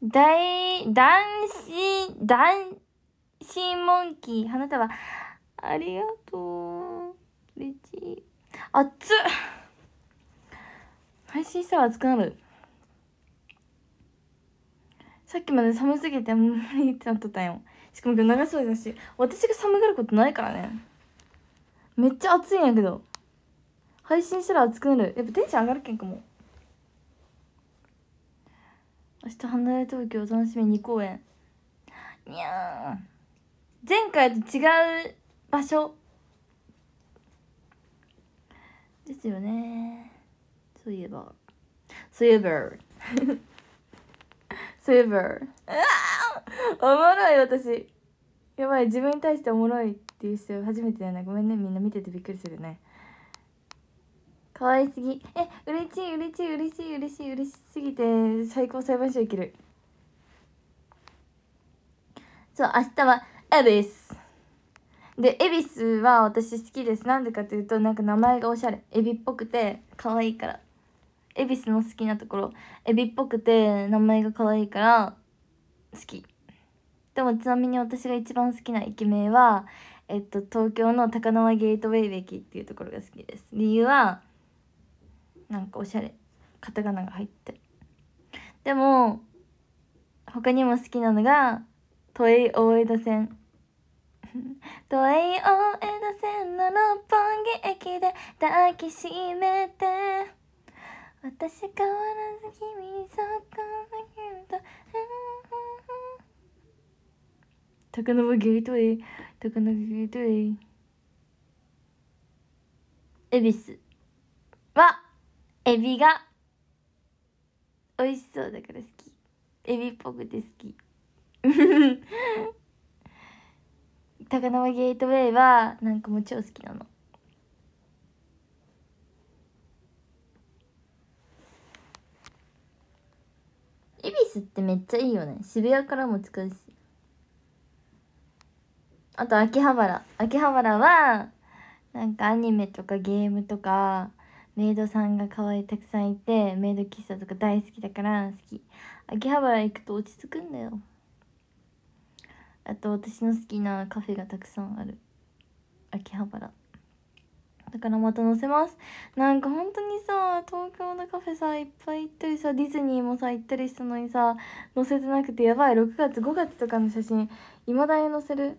Speaker 1: 大、男子、男子モンキー、花束。ありがとう。嬉しい。熱っ配信したら熱くなる。さっきまで寒すぎて、無理ってなっとったんよ。しかも今日長袖だし、私が寒がることないからね。めっちゃ熱いんやけど。配信したら熱くなる。やっぱテンション上がるけんかも。明日離れ東京楽しみ2公演にゃー前回と違う場所ですよねそういえばそういえば そういえばうわおもろい私やばい自分に対しておもろいっていう人初めてだよねごめんねみんな見ててびっくりするね可愛すぎえ嬉しい嬉しい嬉しい嬉しい嬉しすぎて最高裁判所行けるそう明日は恵比寿で恵比寿は私好きですなんでかというとなんか名前がおしゃれエビっぽくて可愛いから恵比寿の好きなところエビっぽくて名前が可愛いから好きでもちなみに私が一番好きな駅名はえっと東京の高輪ゲートウェイ駅っていうところが好きです理由はなんかおしゃれカタカナが入ってでも他にも好きなのが都営大江戸線 都営大江戸線の六本
Speaker 2: 木駅で抱きしめて私変わらず君そこだけど
Speaker 1: 高輪ゲートウェイ高輪ゲートウェイ恵比寿はエビが美味しそうだから好きエビっぽくて好き 高輪ゲートウェイはなんかもう超好きなの恵比寿ってめっちゃいいよね渋谷からも使うしあと秋葉原秋葉原はなんかアニメとかゲームとかメイドさんが可愛いたくさんいてメイド喫茶とか大好きだから好き秋葉原行くと落ち着くんだよあと私の好きなカフェがたくさんある秋葉原だからまた載せますなんか本当にさ東京のカフェさいっぱい行ったりさディズニーもさ行ったりしたのにさ載せてなくてやばい6月5月とかの写真いまだに載せる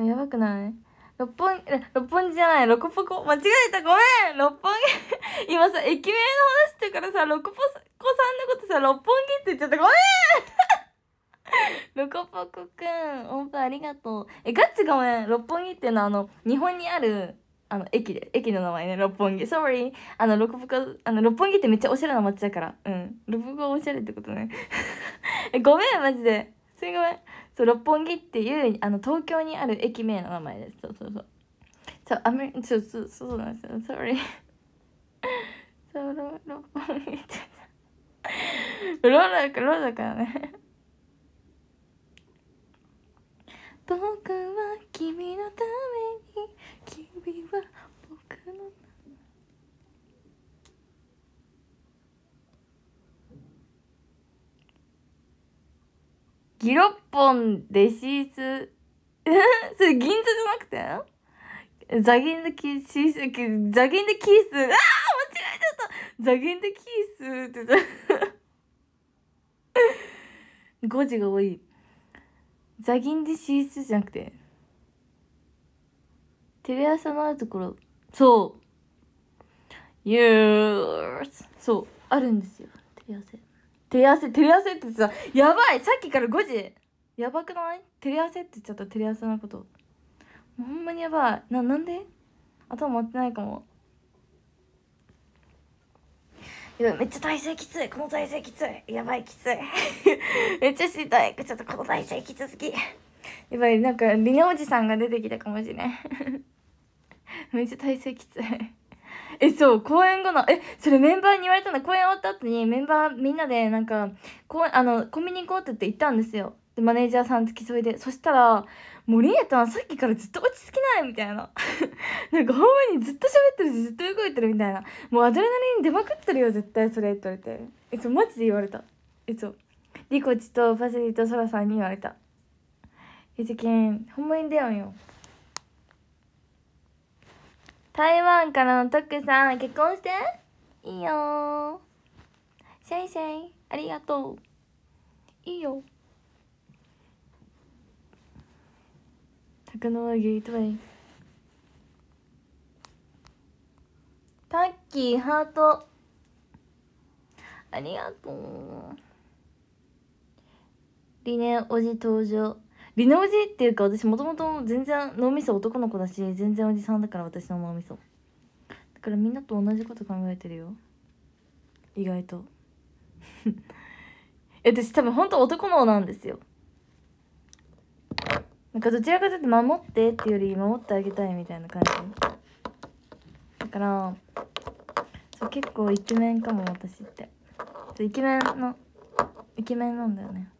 Speaker 1: やばくない六本木、六本木じゃない、ロコポコ、間違えた、ごめん六本木、今さ、駅名の話してからさ、ロコポコさんのことさ、六本木って言っちゃった、ごめんロコポコくん、音符ありがとう。え、ガチごめん、六本木っていうのは、あの、日本にある、あの、駅で、駅の名前ね、六本木。sorry。あの、六本木、あの、六本木ってめっちゃおしゃれな街だから。うん。六本木はおしゃれってことね。え、ごめん、マジで。すいごめん。そう六本木っていうあの東京にある駅名の名前ですそうそうそうそうアメそうそうそうなんですよ sorry そう六本木ってローらローだからね 僕は君のために君は
Speaker 2: 僕のために
Speaker 1: ギロッポンデシース、それ銀座じゃなくてザギンデキース、ザギンデキース、ああ間違えちゃったザギンデキースって言った。5 時が多い。ザギンデシースじゃなくて。テレ朝のあるところ。そう。ユーそう。あるんですよ。テレ朝。照れ汗照れ汗ってさやばいさっきから5時やばくない照れ汗って言っちゃった照れ汗のことほんまにやばいななんで頭回ってないかもやめっちゃ体勢きついこの体勢きついやばいきつい めっちゃしんどいちょっとこの体勢きつすぎやばいなんかリナおじさんが出てきたかもしれん めっちゃ体勢きついえそう公演後のえそれメンバーに言われたの公演終わった後にメンバーみんなでなんかこうあのコンビニ行こうって言って行ったんですよでマネージャーさん付き添いでそしたら「もうりえたんさっきからずっと落ち着きない」みたいな なんかほんまにずっと喋ってるしずっと動いてるみたいな「もうアドレナリン出まくってるよ絶対それ」って言われてえそうマジで言われたえそうリコチとパセリとソラさんに言われた「えじゃけんほんまに出会うよ」台湾からのとくさん、結婚していいよシェイシェイ、ありがとう。いいよ。宅のはゲートウェイ。タッキー、ハート。ありがとう。リネおじ登場。美おじっていうか私もともと全然脳みそ男の子だし全然おじさんだから私の脳みそだからみんなと同じこと考えてるよ意外と 私多分本当男脳なんですよなんかどちらかというと守ってっていうより守ってあげたいみたいな感じだからそう結構イケメンかも私ってイケメンのイケメンなんだよね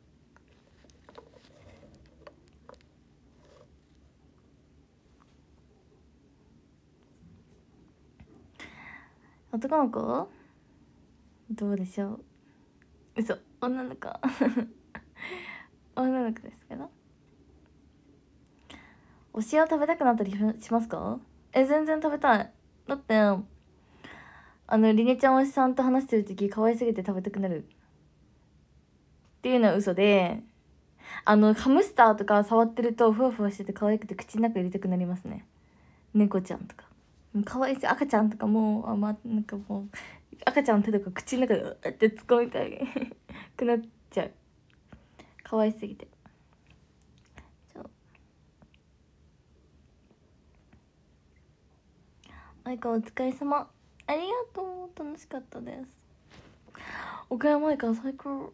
Speaker 1: 男の子どうでしょう嘘女の子 女の子ですけど推しを食べたくなったりしますかえ全然食べたいだってあのりねちゃん推しさんと話してる時可愛すぎて食べたくなるっていうのは嘘であのハムスターとか触ってるとふわふわしてて可愛くて口の中入れたくなりますね猫ちゃんとかかわいそ赤ちゃんとかもあ、ま、なんかもう赤ちゃんの手とか口の中でうって突っ込みたい くなっちゃうかわいすぎて愛花お疲れ様ありがとう楽しかったです岡山愛花最高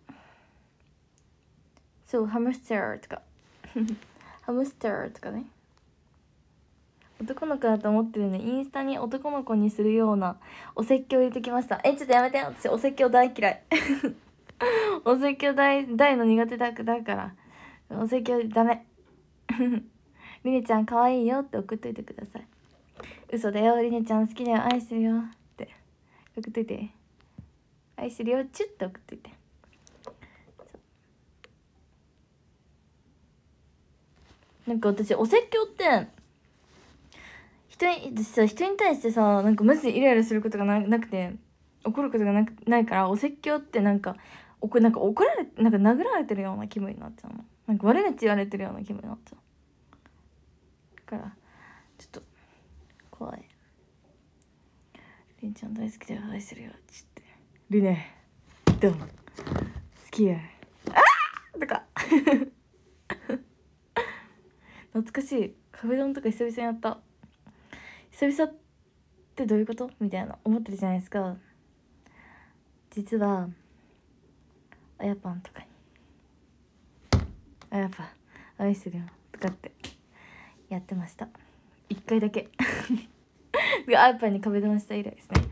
Speaker 1: そうハムスターとか ハムスターとかね男の子だと思ってるねインスタに男の子にするようなお説教入れてきましたえちょっとやめて私お説教大嫌い お説教大大の苦手だだからお説教ダメりね ちゃん可愛いよって送っといてください嘘だよりねちゃん好きだよ愛してるよって送っといて愛してるよチュッて送っといてなんか私お説教って人にさ人に対してさなんかマジでイライラすることがななくて怒ることがなないからお説教ってなんかおなんか怒られなんか殴られてるような気分になっちゃうのなんか悪口言われてるような気分になっちゃうからちょっと怖いりんちゃん大好きで愛してるよちってりねどうも好きやあーとか 懐かしい壁ドンとか久々にやった久々ってどういうことみたいな思ってるじゃないですか実はあやぱんとかにあやぱ愛してるよとかってやってました一回だけ あやぱんに壁ドンした以来ですね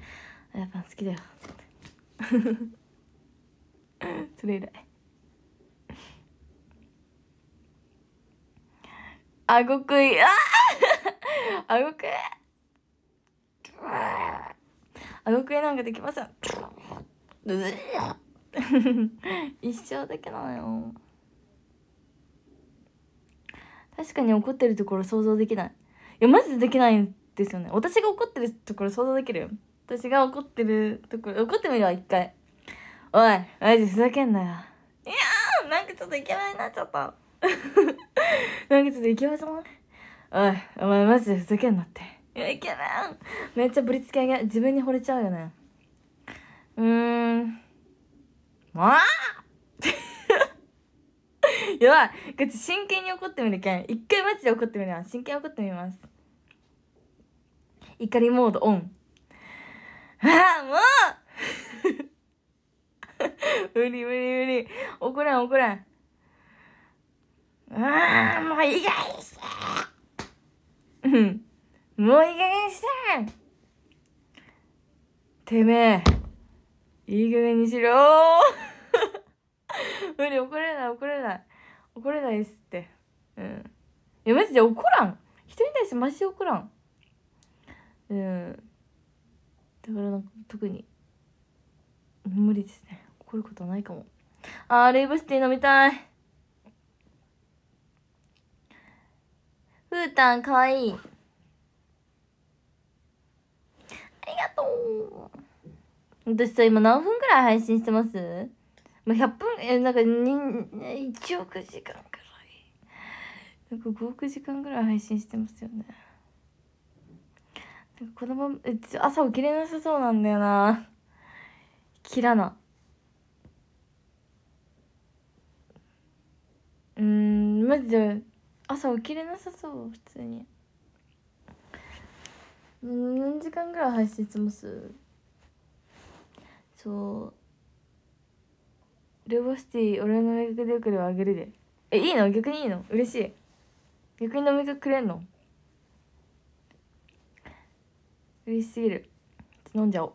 Speaker 1: あやぱん好きだよ それ以来あごくいあ あごくいあごくえなんかできません 一生だけなのよ確かに怒ってるところ想像できないいやマジでできないんですよね私が怒ってるところ想像できるよ私が怒ってるところ怒ってみるわ一回おいマジふざけんなよいやーなんかちょっとイケメンになっちゃった なんかちょっとイケメンじゃないおいお前マジでふざけんなってイケメンめっちゃぶりつけあげ自分に惚れちゃうよねうーんわあ やばいっち真剣に怒ってみるけん一回マジで怒ってみるわ真剣に怒ってみます怒りモードオンああもう 無理無理無理怒らん怒らんああもう意外してうんもういい加減にしててめえ、いい加減にしろ 無理、怒れない、怒れない。怒れないですって。うん。いや、マジで怒らん。人に対してマジで怒らん。うん。だからなんか、特に、無理ですね。怒ることはないかも。あー、レイブシティ飲みたい。ふーたん、かわいい。ありがとう私さ今何分ぐらい配信してますもう100分えなんか1億時間ぐらいなんか5億時間ぐらい配信してますよねなんかこのままえ、朝起きれなさそうなんだよな切らなうんマジで朝起きれなさそう普通に。何時間ぐらい配信しますそうルーボシティ俺の名曲でよくればあげるでえいいの逆にいいの嬉しい逆に飲み曲くれんの嬉しすぎる飲んじゃおう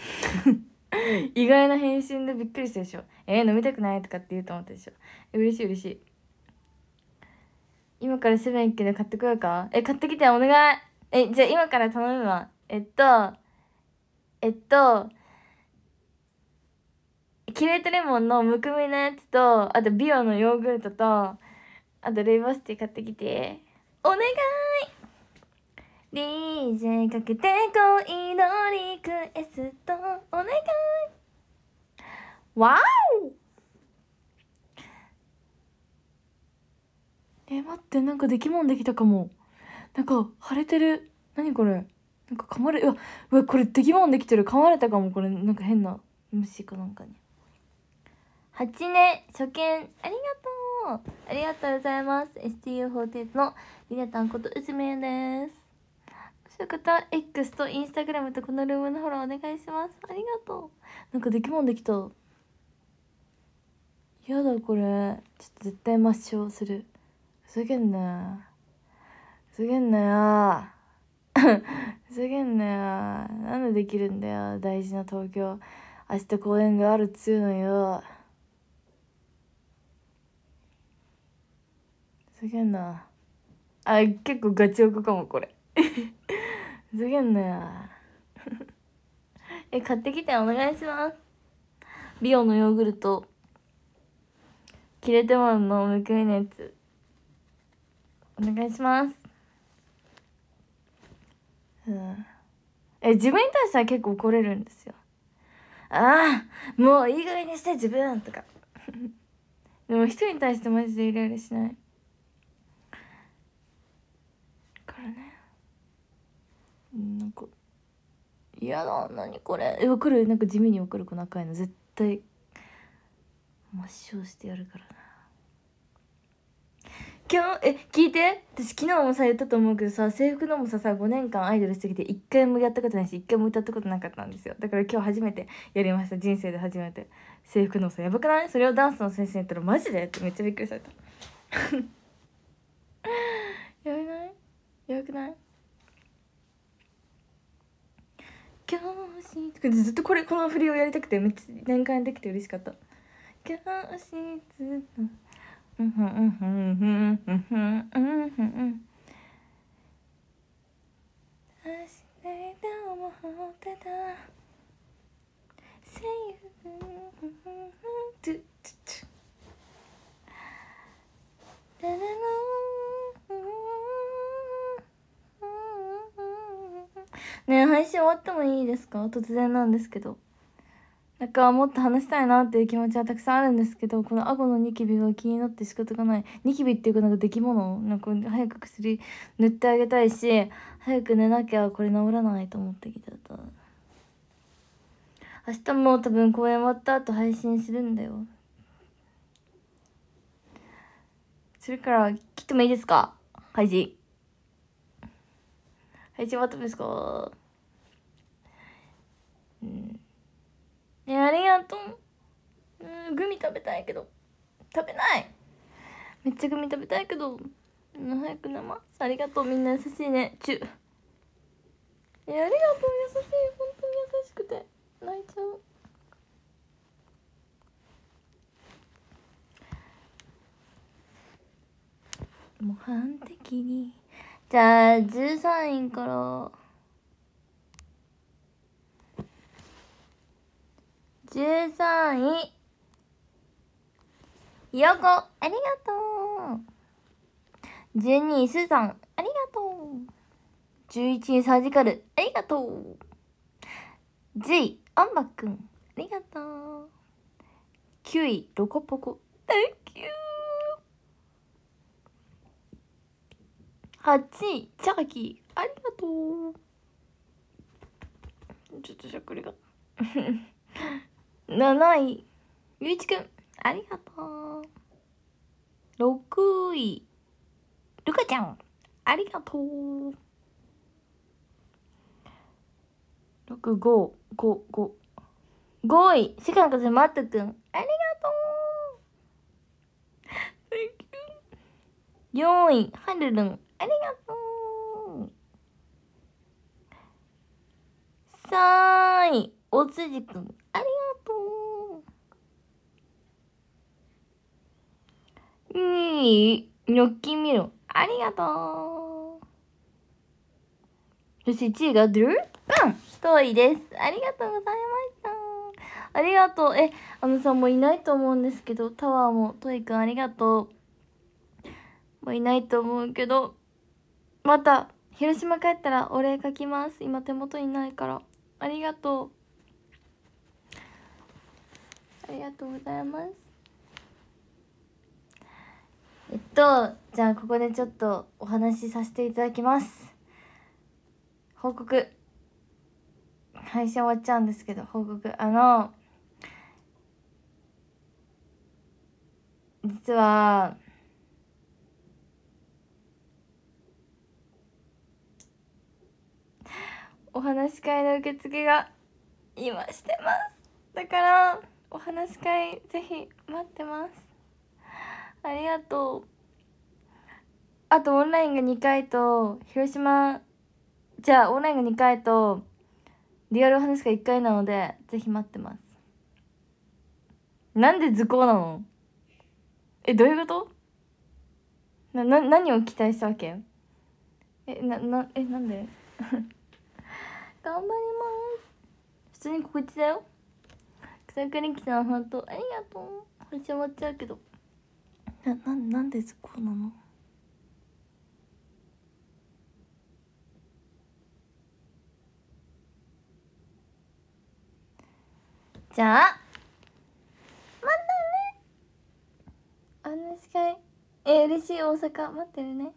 Speaker 1: 意外な返信でびっくりしたでしょえー、飲みたくないとかって言うと思ったでしょ嬉しい嬉しい今からセブン行くけど買ってこようかえ買ってきてお願いえじゃあ今から頼むわえっとえっとキレートレモンのむくみのやつとあとビオのヨーグルトとあとルイボスティー買ってきてお願い DJ かけて恋のリクエストお願いわおえ待ってなんかできもんできたかもなんか腫れてる何これなんか噛まれうわうわこれできもんできてる噛まれたかもこれなんか変な虫かなんかに、ね、8年初見ありがとうありがとうございます STU48 のりなたんことうずめですそういう方は X と Instagram とこのルームのフォローお願いしますありがとうなんかできもんできたやだこれちょっと絶対抹消するふざけんなすげんなよ すげんなよなんでできるんだよ大事な東京明日公演があるっつうのよすげんなあ結構ガチオかもこれ すげんなよ え買ってきてお願いしますリオのヨーグルト切れてまんのむくみのやつお願いしますうんえ自分に対しては結構怒れるんですよああもういい加減にして自分とか でも人に対してマジでイライラしないからねなんか嫌だ何これえ怒るなんか地味に怒る子仲いいの絶対抹消してやるからな今日え聞いて私昨日もさ言ったと思うけどさ制服のもささ5年間アイドルしてきて1回もやったことないし1回も歌ったことなかったんですよだから今日初めてやりました人生で初めて制服のさやばくないそれをダンスの先生に言ったらマジでってめっちゃびっくりされたやばないやばくない今日とかずっとこれこの振りをやりたくてめっちゃ年間できて嬉しかった教室のうんふんうんふんうんふんうんふんうんふんうん足
Speaker 2: 涙をってた Say you トゥトゥトゥラ
Speaker 1: ラねえ配信終わってもいいですか突然なんですけどなんかもっと話したいなっていう気持ちはたくさんあるんですけどこの顎のニキビが気になって仕方がないニキビっていうかなんか出来物なんか早く薬塗ってあげたいし早く寝なきゃこれ治らないと思ってきちゃった明日も多分公演終わった後配信するんだよそれから切ってもいいですか配信配信終わったんですかうんねありがとううんグミ食べたいけど食べないめっちゃグミ食べたいけど早く生ありがとうみんな優しいねチューあ
Speaker 2: りがとう優しい本当に優しくて泣いちゃう
Speaker 1: 模範的にじゃあ13位から。13位ありがとう12位スーさんあ
Speaker 2: りがとう
Speaker 1: 11位サージカルありがとう10位あんバくんあ
Speaker 2: りがとう
Speaker 1: 9位ロコポコ Thank you 8位チャーキーありがとうちょっとしゃくりが7位、ゆういちくん、ありがとう。6位、るかちゃん、ありがとう。6、5、5、5。5位、セカンドズマットくん、ありがとう。4位、はるるん、ありがとう。3位、おつじくん、ありがとう。うニョッキンミロ。ありが
Speaker 2: とう。
Speaker 1: そして1位がドゥルうん、遠いです。あ
Speaker 2: りがとうございました。
Speaker 1: ありがとう。え、あのさ、んもいないと思うんですけど、タワーも、トイくんありがとう。もういないと思うけど、また、広島帰ったらお礼書きます。今手元にないから。ありがとう。ありがとうございます。えっとじゃあここでちょっとお話しさせていただきます報告配信終わっちゃうんですけど報告あの実はお話し会の受付が今してますだからお話し会ぜひ待ってますありがとうあとオンラインが2回と広島じゃあオンラインが2回とリアルお話が1回なのでぜひ待ってますなんで図工なのえどういうことなな何を期待したわけえななえなんで 頑張ります普通に告知だよ草刈り機さん本当ありがとう始まっちゃうけどなななんでこうなのじゃあまたね話し会え嬉しい大阪待ってるね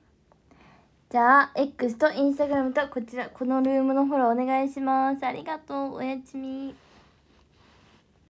Speaker 1: じゃあ X と Instagram とこちらこのルームのフォローお願いしますありがとうおやすみ